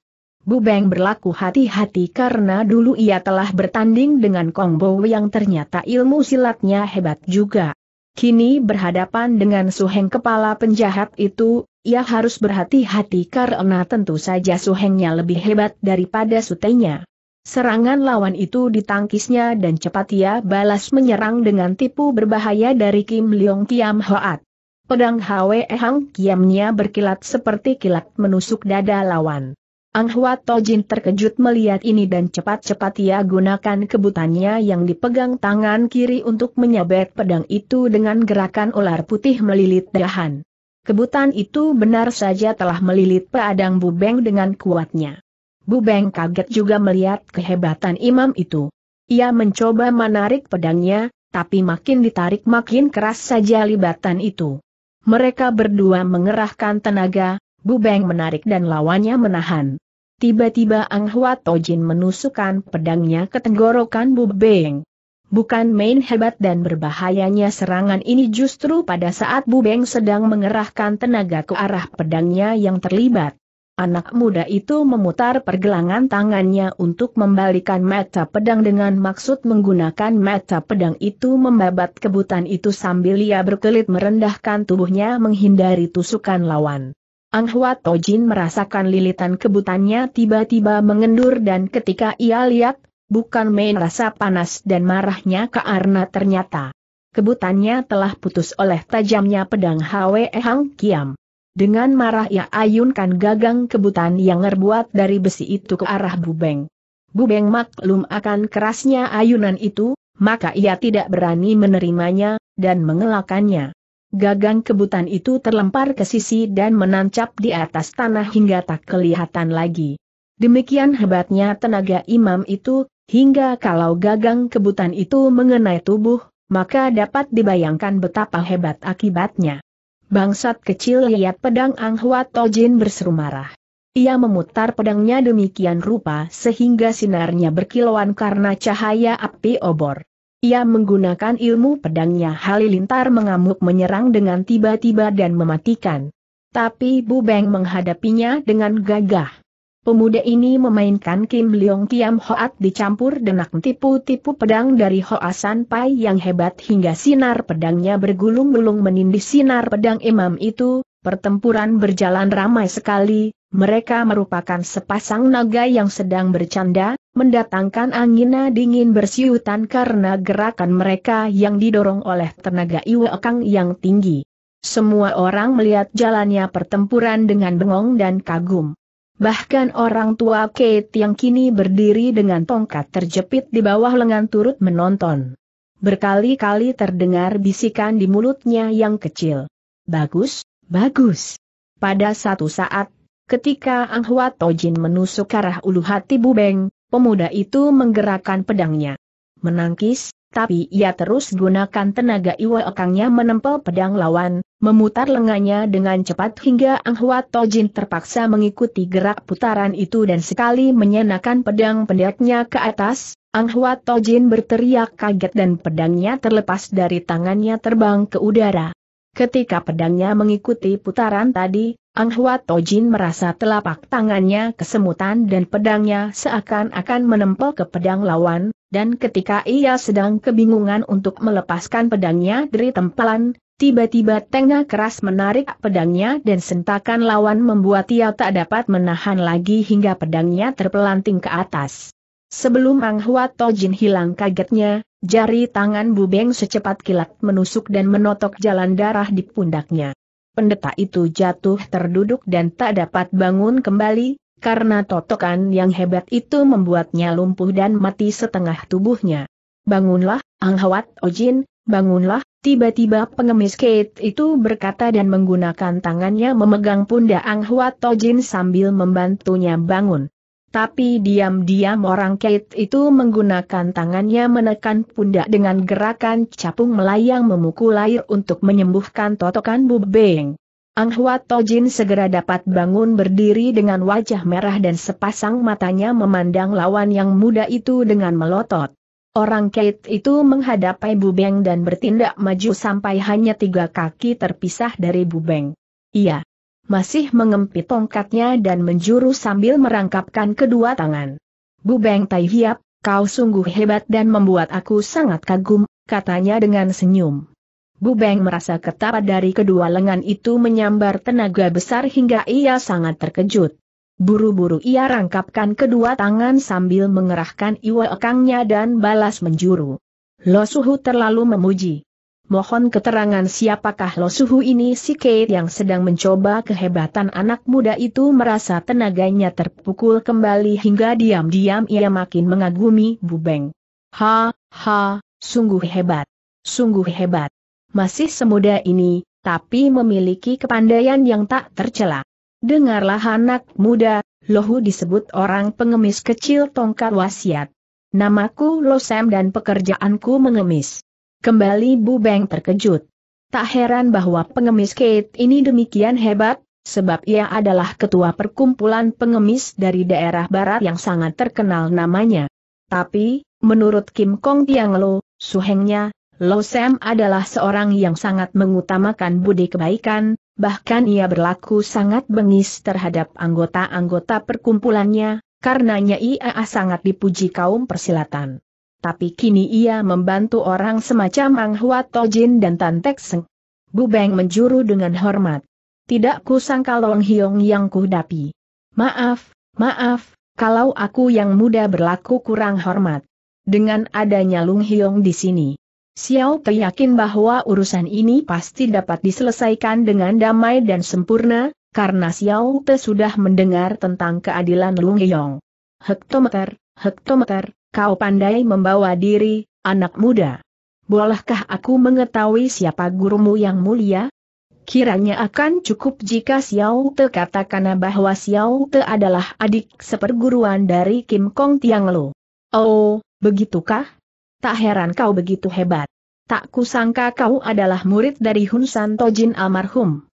Bu Bubeng berlaku hati-hati karena dulu ia telah bertanding dengan Kong Bo yang ternyata ilmu silatnya hebat juga. Kini berhadapan dengan Suheng kepala penjahat itu, ia harus berhati-hati karena tentu saja Suhengnya lebih hebat daripada Sutenya. Serangan lawan itu ditangkisnya dan cepat ia balas menyerang dengan tipu berbahaya dari Kim Leong Kiam Hoat. Pedang Hwe Hang Kiamnya berkilat seperti kilat menusuk dada lawan. Ang Hwa Jin terkejut melihat ini dan cepat-cepat ia gunakan kebutannya yang dipegang tangan kiri untuk menyabet pedang itu dengan gerakan ular putih melilit dahan. Kebutan itu benar saja telah melilit Bu Beng dengan kuatnya. Bu Beng kaget juga melihat kehebatan imam itu. Ia mencoba menarik pedangnya, tapi makin ditarik makin keras saja libatan itu. Mereka berdua mengerahkan tenaga, Bubeng menarik dan lawannya menahan. Tiba-tiba Ang Hwa Tojin menusukkan pedangnya ke tenggorokan Bubeng. Bukan main hebat dan berbahayanya serangan ini justru pada saat Bubeng sedang mengerahkan tenaga ke arah pedangnya yang terlibat. Anak muda itu memutar pergelangan tangannya untuk membalikan mata pedang dengan maksud menggunakan mata pedang itu membabat kebutan itu sambil ia berkelit merendahkan tubuhnya menghindari tusukan lawan. Ang Hwa Tojin merasakan lilitan kebutannya tiba-tiba mengendur dan ketika ia lihat, bukan main rasa panas dan marahnya karena ternyata kebutannya telah putus oleh tajamnya pedang Hwe Hang Kiam. Dengan marah ia ayunkan gagang kebutan yang terbuat dari besi itu ke arah Bubeng. Bubeng maklum akan kerasnya ayunan itu, maka ia tidak berani menerimanya, dan mengelakannya. Gagang kebutan itu terlempar ke sisi dan menancap di atas tanah hingga tak kelihatan lagi. Demikian hebatnya tenaga imam itu, hingga kalau gagang kebutan itu mengenai tubuh, maka dapat dibayangkan betapa hebat akibatnya. Bangsat kecil lihat pedang Ang Hwa Tojin berseru marah. Ia memutar pedangnya demikian rupa sehingga sinarnya berkilauan karena cahaya api obor. Ia menggunakan ilmu pedangnya Halilintar mengamuk menyerang dengan tiba-tiba dan mematikan. Tapi Bu Beng menghadapinya dengan gagah. Pemuda ini memainkan Kim Leong Tiam Hoat dicampur dengan tipu-tipu pedang dari Hoasan Pai yang hebat hingga sinar pedangnya bergulung-gulung menindih sinar pedang imam itu, pertempuran berjalan ramai sekali, mereka merupakan sepasang naga yang sedang bercanda, mendatangkan angina dingin bersiutan karena gerakan mereka yang didorong oleh tenaga Iwekang yang tinggi. Semua orang melihat jalannya pertempuran dengan bengong dan kagum. Bahkan orang tua Kate yang kini berdiri dengan tongkat terjepit di bawah lengan turut menonton. Berkali-kali terdengar bisikan di mulutnya yang kecil. Bagus, bagus. Pada satu saat, ketika Ang Hua Tojin menusuk arah ulu hati Bubeng, pemuda itu menggerakkan pedangnya. Menangkis, tapi ia terus gunakan tenaga iwa ekangnya menempel pedang lawan, memutar lengannya dengan cepat hingga Ang Hwa Tojin terpaksa mengikuti gerak putaran itu dan sekali menyenakan pedang pendeknya ke atas, Ang Hwa Tojin berteriak kaget dan pedangnya terlepas dari tangannya terbang ke udara. Ketika pedangnya mengikuti putaran tadi, Ang Hua Tojin merasa telapak tangannya kesemutan dan pedangnya seakan-akan menempel ke pedang lawan, dan ketika ia sedang kebingungan untuk melepaskan pedangnya dari tempelan, tiba-tiba tengah keras menarik pedangnya dan sentakan lawan membuat ia tak dapat menahan lagi hingga pedangnya terpelanting ke atas. Sebelum Ang Hua Tojin hilang kagetnya, jari tangan Bubeng secepat kilat menusuk dan menotok jalan darah di pundaknya pendeta itu jatuh terduduk dan tak dapat bangun kembali, karena totokan yang hebat itu membuatnya lumpuh dan mati setengah tubuhnya. Bangunlah, Anghawat Ojin, bangunlah, tiba-tiba pengemis Kate itu berkata dan menggunakan tangannya memegang pundak Anghawat Ojin sambil membantunya bangun. Tapi diam-diam orang Kate itu menggunakan tangannya menekan pundak dengan gerakan capung melayang memukul air untuk menyembuhkan totokan bubeng. Ang Huat Tojin segera dapat bangun berdiri dengan wajah merah dan sepasang matanya memandang lawan yang muda itu dengan melotot. Orang Kate itu menghadapi bubeng dan bertindak maju sampai hanya tiga kaki terpisah dari bubeng. Iya, masih mengempit tongkatnya dan menjuru sambil merangkapkan kedua tangan. Bu Beng Tai Hiap, kau sungguh hebat dan membuat aku sangat kagum, katanya dengan senyum. Bu Beng merasa ketapa dari kedua lengan itu menyambar tenaga besar hingga ia sangat terkejut. Buru-buru ia rangkapkan kedua tangan sambil mengerahkan iwa ekangnya dan balas menjuru. Lo Suhu terlalu memuji mohon keterangan siapakah suhu ini si Kate yang sedang mencoba kehebatan anak muda itu merasa tenaganya terpukul kembali hingga diam-diam ia makin mengagumi Bubeng. Ha, ha, sungguh hebat. Sungguh hebat. Masih semuda ini, tapi memiliki kepandaian yang tak tercela. Dengarlah anak muda, Lohu disebut orang pengemis kecil tongkat wasiat. Namaku Losem dan pekerjaanku mengemis. Kembali Bu Beng terkejut. Tak heran bahwa pengemis Kate ini demikian hebat, sebab ia adalah ketua perkumpulan pengemis dari daerah barat yang sangat terkenal namanya. Tapi, menurut Kim Kong Tiang Lo, suhengnya, Lo Sam adalah seorang yang sangat mengutamakan budi kebaikan, bahkan ia berlaku sangat bengis terhadap anggota-anggota perkumpulannya, karenanya ia sangat dipuji kaum persilatan tapi kini ia membantu orang semacam Ang Hua Tojin dan Tan Tek Seng. Bu Beng menjuru dengan hormat. Tidak ku sangka Long Hiong yang kuhadapi. Maaf, maaf, kalau aku yang muda berlaku kurang hormat. Dengan adanya Long Hiong di sini. Xiao Pei yakin bahwa urusan ini pasti dapat diselesaikan dengan damai dan sempurna, karena Xiao Te sudah mendengar tentang keadilan Long Hiong. Hektometer, hektometer, Kau pandai membawa diri, anak muda. Bolehkah aku mengetahui siapa gurumu yang mulia? Kiranya akan cukup jika Xiao Te katakan bahwa Xiao Te adalah adik seperguruan dari Kim Kong Tiang Lo. Oh, begitukah? Tak heran kau begitu hebat. Tak kusangka kau adalah murid dari Hun San Tojin almarhum.